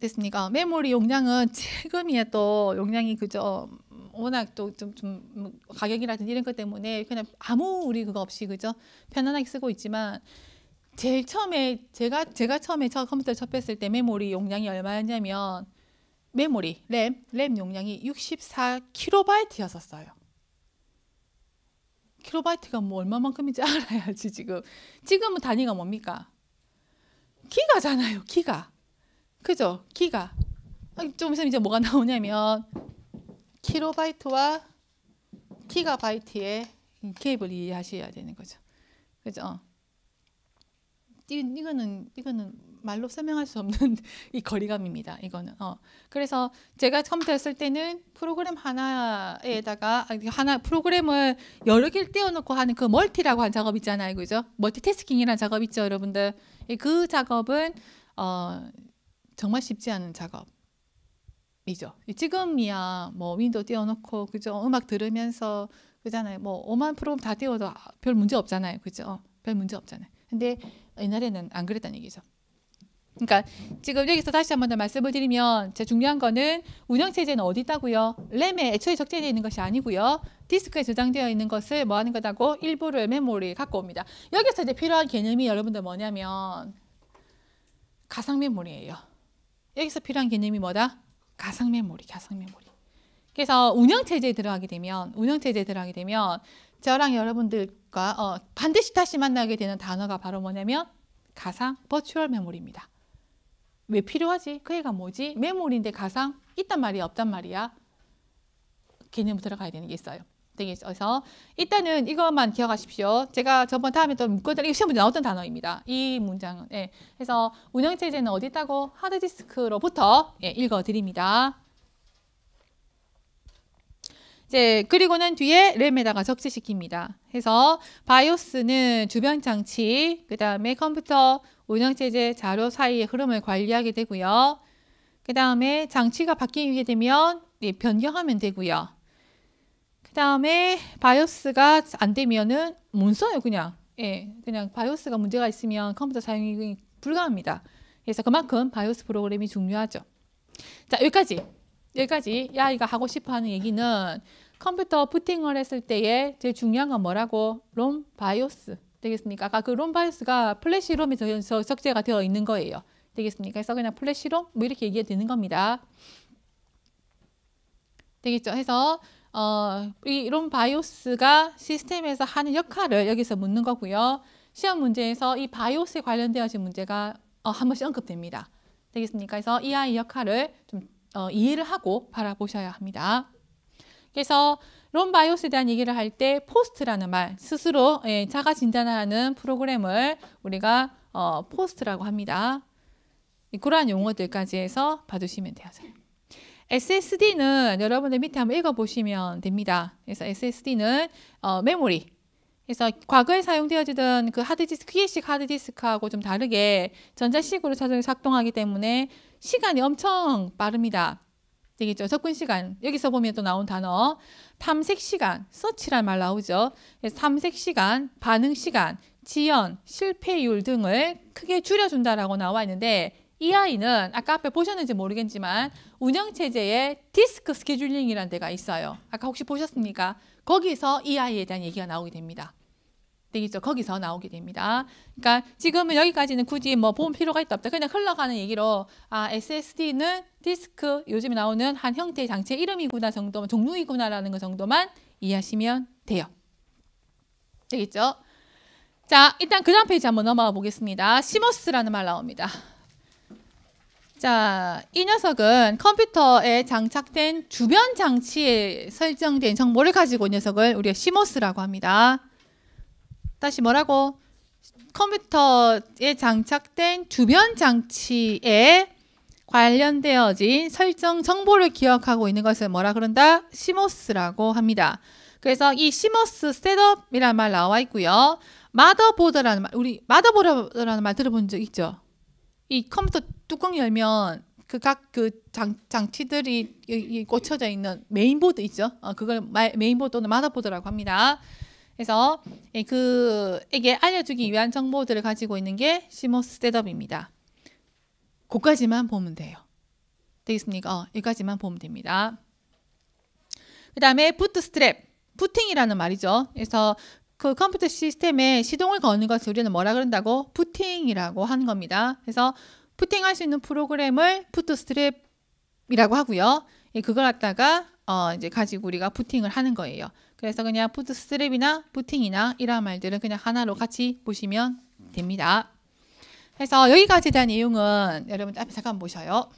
됐습니까? 어, 메모리 용량은 지금이야 <laughs> 또 용량이 그저 어, 워낙 또좀좀 뭐 가격이라든지 이런 것 때문에 그냥 아무 우리 그거 없이 그죠 편안하게 쓰고 있지만 제일 처음에 제가 제가 처음에 저 컴퓨터 접했을 때 메모리 용량이 얼마였냐면 메모리 램 램 용량이 64 킬로바이트였었어요. 킬로바이트가 뭐 얼마만큼인지 <laughs> 알아야지 지금. 지금은 단위가 뭡니까? 기가잖아요. 기가. 그죠? 기가. 아, 좀 이제 뭐가 나오냐면 킬로바이트와 기가바이트의 케이블 이해하셔야 되는 거죠. 그죠? 어. 이, 이거는 이거는 말로 설명할 수 없는 <laughs> 이 거리감입니다. 이거는. 어. 그래서 제가 컴퓨터 쓸 때는 프로그램 하나에다가 아, 하나 프로그램을 여러 개를 떼어놓고 하는 그 멀티라고 한 작업 있잖아요, 그죠? 멀티태스킹이라는 작업 있죠, 여러분들. 예, 그 작업은 어, 정말 쉽지 않은 작업. 이죠. 예, 지금이야 뭐 윈도우 띄워놓고 그죠 음악 들으면서 그잖아요. 뭐 오만 프로그램 다 띄워도 아, 별 문제 없잖아요. 그죠? 어, 별 문제 없잖아요. 근데 옛날에는 안 그랬다는 얘기죠. 그러니까 지금 여기서 다시 한 번 더 말씀을 드리면 제 중요한 거는 운영체제는 어디 있다고요? 램에 애초에 적재되어 있는 것이 아니고요. 디스크에 저장되어 있는 것을 뭐 하는 거다고 일부를 메모리 갖고 옵니다. 여기서 이제 필요한 개념이 여러분들 뭐냐면 가상 메모리예요. 여기서 필요한 개념이 뭐다? 가상 메모리, 가상 메모리. 그래서 운영체제에 들어가게 되면 운영체제에 들어가게 되면 저랑 여러분들과 어, 반드시 다시 만나게 되는 단어가 바로 뭐냐면 가상 버추얼 메모리입니다. 왜 필요하지? 그 애가 뭐지? 메모리인데 가상? 있단 말이야, 없단 말이야? 개념 들어가야 되는 게 있어요. 되겠어서 일단은 이것만 기억하십시오. 제가 저번 다음에 또 묶어드린 시험 문제 나왔던 단어입니다. 이 문장. 예. 그래서 운영 체제는 어디 있다고 하드디스크로부터 예, 읽어드립니다. 이제 그리고는 뒤에 램에다가 적재시킵니다. 해서 바이오스는 주변 장치, 그 다음에 컴퓨터 운영체제 자료 사이의 흐름을 관리하게 되고요. 그 다음에 장치가 바뀌게 되면 네, 변경하면 되고요. 그 다음에 바이오스가 안 되면은 못 써요 그냥. 예, 그냥 바이오스가 문제가 있으면 컴퓨터 사용이 불가합니다. 그래서 그만큼 바이오스 프로그램이 중요하죠. 자 여기까지 여기까지 야이가 하고 싶어하는 얘기는 컴퓨터 부팅을 했을 때에 제일 중요한 건 뭐라고? 롬 바이오스. 되겠습니까? 아까 그롬 파일스가 플래시롬이 적재가 되어 있는 거예요. 되겠습니까? 그래서 그냥 플래시롬 뭐 이렇게 얘기해 되는 겁니다. 되겠죠? 해서 어, 이런 바이오스가 시스템에서 하는 역할을 여기서 묻는 거고요. 시험 문제에서 이 바이오스에 관련되어진 문제가 어, 한 번씩 언급됩니다. 되겠습니까? 그래서 이 아이 역할을 좀 어, 이해를 하고 바라보셔야 합니다. 그래서 론 바이오스에 대한 얘기를 할 때 포스트라는 말 스스로 예, 자가 진단하는 프로그램을 우리가 어, 포스트라고 합니다. 그러한 용어들까지 해서 봐주시면 돼요. SSD는 여러분들 밑에 한번 읽어보시면 됩니다. 그래서 SSD는 어, 메모리. 그래서 과거에 사용되어지던 그 하드디스크, 기계식 하드디스크하고 좀 다르게 전자식으로 작동하기 때문에 시간이 엄청 빠릅니다. 되겠죠. 접근 시간. 여기서 보면 또 나온 단어 탐색 시간, 서치란 말 나오죠. 탐색 시간, 반응 시간, 지연, 실패율 등을 크게 줄여준다라고 나와 있는데 이 아이는 아까 앞에 보셨는지 모르겠지만 운영체제에 디스크 스케줄링이라는 데가 있어요. 아까 혹시 보셨습니까? 거기서 이 아이에 대한 얘기가 나오게 됩니다. 되겠죠. 거기서 나오게 됩니다. 그러니까 지금은 여기까지는 굳이 뭐 본 필요가 있다 없다. 그냥 흘러가는 얘기로 아 SSD는 디스크 요즘 나오는 한 형태의 장치의 이름이구나 정도, 종류이구나라는 것 정도만 이해하시면 돼요. 되겠죠? 자, 일단 그 다음 페이지 한번 넘어가 보겠습니다. 시모스라는 말 나옵니다. 자, 이 녀석은 컴퓨터에 장착된 주변 장치에 설정된 정보를 가지고 이 녀석을 우리가 시모스라고 합니다. 다시 뭐라고? 컴퓨터에 장착된 주변 장치에 관련되어진 설정 정보를 기억하고 있는 것을 뭐라 그런다? 시모스라고 합니다. 그래서 이 시모스 셋업이라는 말 나와 있고요. 마더보드라는 말, 우리 마더보드라는 말 들어본 적 있죠? 이 컴퓨터 뚜껑 열면 그 각그 그 장치들이 꽂혀져 있는 메인보드 있죠? 어, 그걸 메인보드 또는 마더보드라고 합니다. 그래서 예, 그에게 알려주기 위한 정보들을 가지고 있는 게 시모스 셋업입니다. 그까지만 보면 돼요. 되겠습니까? 어, 여기까지만 보면 됩니다. 그 다음에 부트스트랩, 부팅이라는 말이죠. 그래서 그 컴퓨터 시스템에 시동을 거는 것을 우리는 뭐라 그런다고? 부팅이라고 하는 겁니다. 그래서 부팅할 수 있는 프로그램을 부트스트랩이라고 하고요. 예, 그걸 갖다가 어, 이제 가지고 우리가 부팅을 하는 거예요. 그래서 그냥 푸드스트랩이나 부팅이나 이런 말들은 그냥 하나로 같이 보시면 됩니다. 그래서 여기까지 대한 내용은 여러분 앞에 잠깐 보셔요.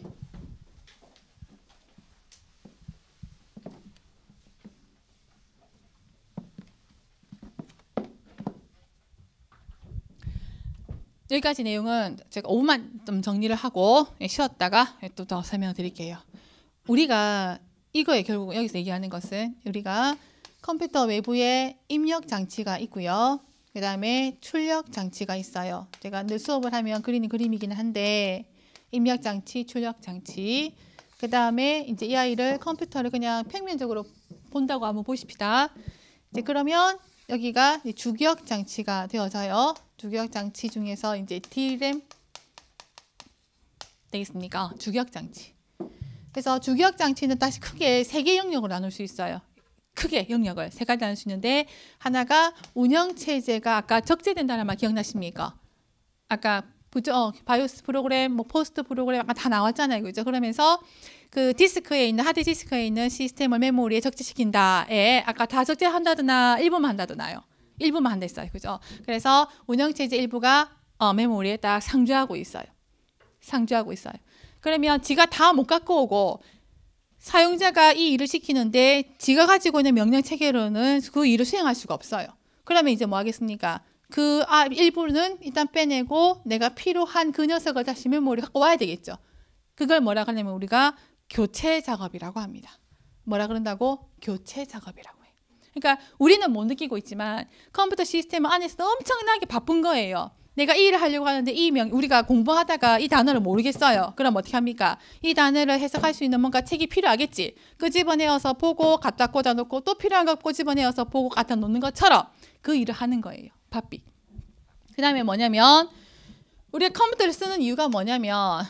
여기까지 내용은 제가 5후만좀 정리를 하고 예, 쉬었다가 또 더 설명드릴게요. 우리가 이거에 결국 여기서 얘기하는 것은 우리가 컴퓨터 외부에 입력 장치가 있고요. 그 다음에 출력 장치가 있어요. 제가 늘 수업을 하면 그리는 그림이긴 한데 입력 장치, 출력 장치 그 다음에 이제 이 아이를 컴퓨터를 그냥 평면적으로 본다고 한번 보십시다. 이제 그러면 여기가 주기억 장치가 되어져요. 주기억 장치 중에서 이제 DRAM 되겠습니까? 주기억 장치. 그래서 주기억 장치는 다시 크게 세 개 영역으로 나눌 수 있어요. 크게 영역을 세 가지 나눌 수 있는데 하나가 운영 체제가 아까 적재된다는 말 기억나십니까? 아까 부죠 어, 바이오스 프로그램, 뭐 포스트 프로그램 아까 다 나왔잖아요, 그죠? 그러면서 그 디스크에 있는 하드 디스크에 있는 시스템을 메모리에 적재시킨다에 아까 다 적재한다더나 일부만 한다더나요? 일부만 한다 어요 그죠? 그래서 운영 체제 일부가 어, 메모리에 딱 상주하고 있어요. 상주하고 있어요. 그러면 지가 다 못 갖고 오고 사용자가 이 일을 시키는데 지가 가지고 있는 명령 체계로는 그 일을 수행할 수가 없어요. 그러면 이제 뭐 하겠습니까? 그 아, 일부는 일단 빼내고 내가 필요한 그 녀석을 다시 메모리 갖고 와야 되겠죠. 그걸 뭐라 하냐면 우리가 교체 작업이라고 합니다. 뭐라 그런다고? 교체 작업이라고 해요. 그러니까 우리는 못 느끼고 있지만 컴퓨터 시스템 안에서 엄청나게 바쁜 거예요. 내가 이 일을 하려고 하는데 이 명, 우리가 공부하다가 이 단어를 모르겠어요. 그럼 어떻게 합니까? 이 단어를 해석할 수 있는 뭔가 책이 필요하겠지. 끄집어내어서 그 보고 갖다 꽂아놓고 또 필요한 거꼬집어내어서 보고 갖다 놓는 것처럼 그 일을 하는 거예요. 바삐. 그 다음에 뭐냐면 우리가 컴퓨터를 쓰는 이유가 뭐냐면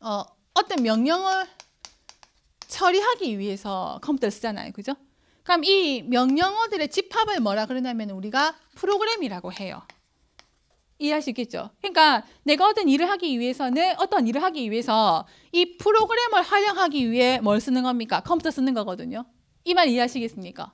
어, 어떤 명령을 처리하기 위해서 컴퓨터를 쓰잖아요. 그죠? 그럼 이 명령어들의 집합을 뭐라 그러냐면 우리가 프로그램이라고 해요. 이해할 수 있겠죠. 그러니까 내가 어떤 일을 하기 위해서는 어떤 일을 하기 위해서 이 프로그램을 활용하기 위해 뭘 쓰는 겁니까? 컴퓨터 쓰는 거거든요. 이 말 이해하시겠습니까?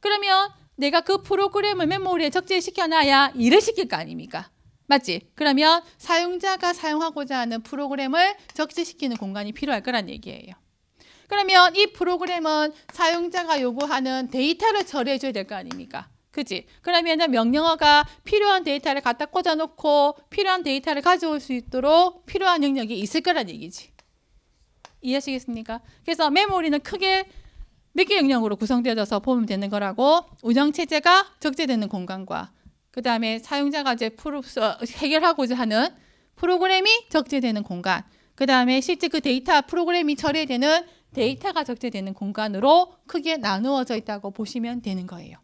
그러면 내가 그 프로그램을 메모리에 적재시켜놔야 일을 시킬 거 아닙니까? 맞지? 그러면 사용자가 사용하고자 하는 프로그램을 적재시키는 공간이 필요할 거란 얘기예요. 그러면 이 프로그램은 사용자가 요구하는 데이터를 처리해줘야 될 거 아닙니까? 그지? 그러면 명령어가 필요한 데이터를 갖다 꽂아놓고 필요한 데이터를 가져올 수 있도록 필요한 능력이 있을 거란 얘기지. 이해하시겠습니까? 그래서 메모리는 크게 몇 개 영역으로 구성되어져서 보면 되는 거라고 운영체제가 적재되는 공간과 그 다음에 사용자가 이제 프로, 어, 해결하고자 하는 프로그램이 적재되는 공간 그 다음에 실제 그 데이터 프로그램이 처리되는 데이터가 적재되는 공간으로 크게 나누어져 있다고 보시면 되는 거예요.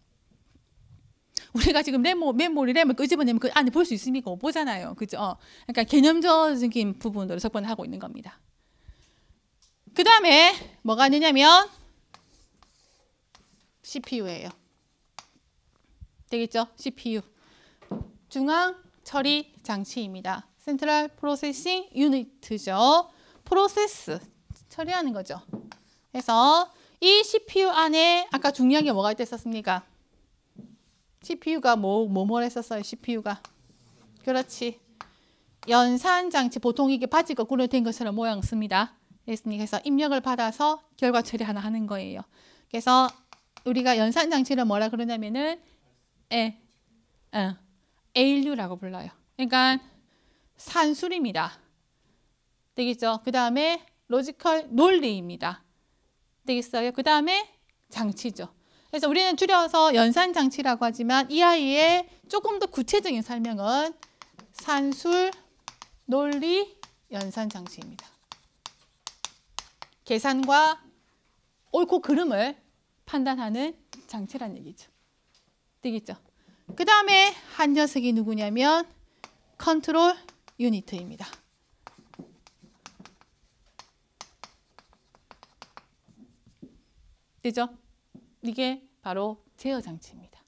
우리가 지금 레모 메모리 레모 끄집어내면 그 안에 볼 수 있습니까? 보잖아요. 그죠? 어. 그러니까 개념적인 부분으로 접근을 하고 있는 겁니다. 그 다음에 뭐가 있냐면 CPU예요. 되겠죠? CPU. 중앙 처리 장치입니다. 센트럴 프로세싱 유닛이죠. 프로세스 처리하는 거죠. 그래서 이 CPU 안에 아까 중요한 게 뭐가 됐었습니까 CPU가 뭐, 뭐뭘 했었어요? CPU가. 그렇지. 연산 장치 보통 이게 바지가 구려된 것처럼 모양 씁니다. 그래서 입력을 받아서 결과 처리 하나 하는 거예요. 그래서 우리가 연산 장치를 뭐라 그러냐면은 에, 어, 에, ALU라고 불러요. 그러니까 산술입니다. 되겠죠? 그 다음에 로지컬 논리입니다. 되겠어요? 그 다음에 장치죠. 그래서 우리는 줄여서 연산 장치라고 하지만 이 아이의 조금 더 구체적인 설명은 산술 논리 연산 장치입니다. 계산과 옳고 그름을 판단하는 장치란 얘기죠. 되겠죠? 그 다음에 한 녀석이 누구냐면 컨트롤 유니트입니다. 되죠? 이게 바로 제어 장치입니다.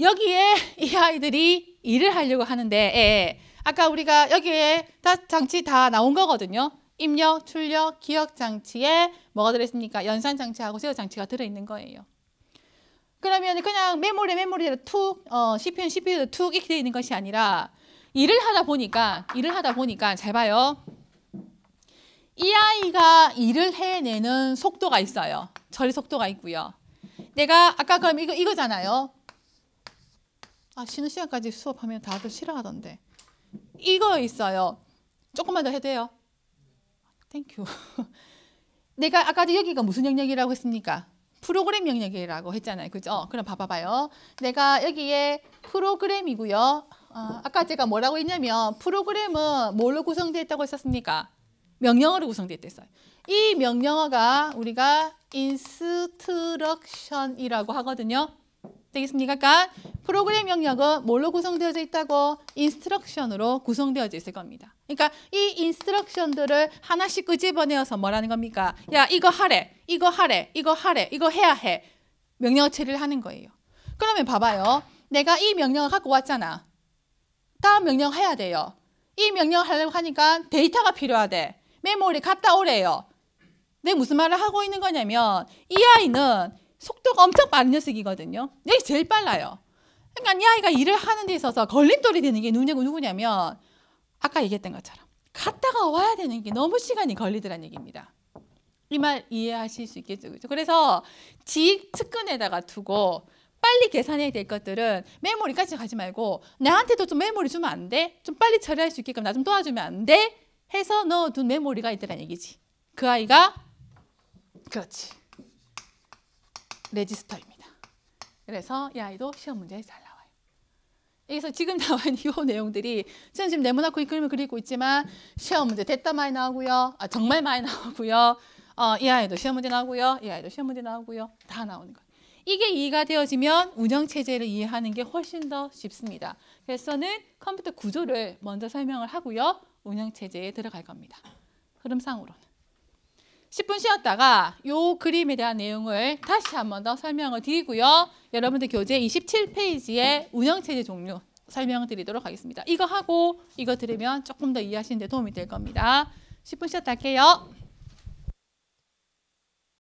여기에 <laughs> 이 아이들이 일을 하려고 하는데 예, 예, 아까 우리가 여기에 다 장치 다 나온 거거든요. 입력, 출력, 기억 장치에 뭐가 들어있습니까? 연산 장치하고 제어 장치가 들어있는 거예요. 그러면 그냥 메모리 메모리를 툭 어, c p u CPU로 툭 이렇게 되어 있는 것이 아니라 일을 하다 보니까 일을 하다 보니까 잘 봐요. 이 아이가 일을 해내는 속도가 있어요. 절 속도가 있고요. 내가 아까 그럼 이거 이거잖아요. 아 쉬는 시간까지 수업하면 다들 싫어하던데 이거 있어요. 조금만 더 해도 돼요. 땡큐. <laughs> 내가 아까 여기가 무슨 영역이라고 했습니까? 프로그램 영역이라고 했잖아요. 그죠? 그럼 봐봐봐요. 내가 여기에 프로그램이고요. 아, 아까 제가 뭐라고 했냐면 프로그램은 뭘로 구성되어 있다고 했었습니까? 명령어로 구성되어 있어요. 이 명령어가 우리가 i n s t r 이라고 하거든요. 되겠습니까? 그러니까 프로그램 영역은 뭘로 구성되어져 있다고? 인스트럭션으로 구성되어져 있을 겁니다. 그러니까 이 인스트럭션들을 하나씩 끄집어내어서 뭐라는 겁니까? 야 이거 하래, 이거 하래, 이거 하래, 이거 해야 해. 명령어 처리를 하는 거예요. 그러면 봐봐요. 내가 이 명령을 갖고 왔잖아. 다음 명령 해야 돼요. 이 명령 하려고 하니까 데이터가 필요하대. 메모리 갔다 오래요. 내 무슨 말을 하고 있는 거냐면 이 아이는 속도가 엄청 빠른 녀석이거든요. 얘 제일 빨라요. 그러니까 이 아이가 일을 하는 데 있어서 걸림돌이 되는 게 누구냐면 아까 얘기했던 것처럼 갔다가 와야 되는 게 너무 시간이 걸리더란 얘기입니다. 이 말 이해하실 수 있겠죠. 그렇죠? 그래서 직 측근에다가 두고 빨리 계산해야 될 것들은 메모리까지 가지 말고 나한테도 좀 메모리 주면 안 돼? 좀 빨리 처리할 수 있게끔 나 좀 도와주면 안 돼? 해서 넣어둔 메모리가 있더란 얘기지. 그 아이가 그렇지. 레지스터입니다. 그래서 이 아이도 시험 문제에 잘 나와요. 여기서 지금 <laughs> 나온 이 내용들이 저는 지금 네모나고 이 그림을 그리고 있지만 시험 문제 됐다 많이 나오고요. 아, 정말 많이 나오고요. 어, 이 아이도 시험 문제 나오고요. 이 아이도 시험 문제 나오고요. 다 나오는 거예요. 이게 이해가 되어지면 운영체제를 이해하는 게 훨씬 더 쉽습니다. 그래서는 컴퓨터 구조를 먼저 설명을 하고요. 운영체제에 들어갈 겁니다. 흐름상으로는. 10분 쉬었다가 요 그림에 대한 내용을 다시 한 번 더 설명을 드리고요. 여러분들 교재 27페이지에 운영체제 종류 설명드리도록 하겠습니다. 이거 하고 이거 들으면 조금 더 이해하시는 데 도움이 될 겁니다. 10분 쉬었다 할게요.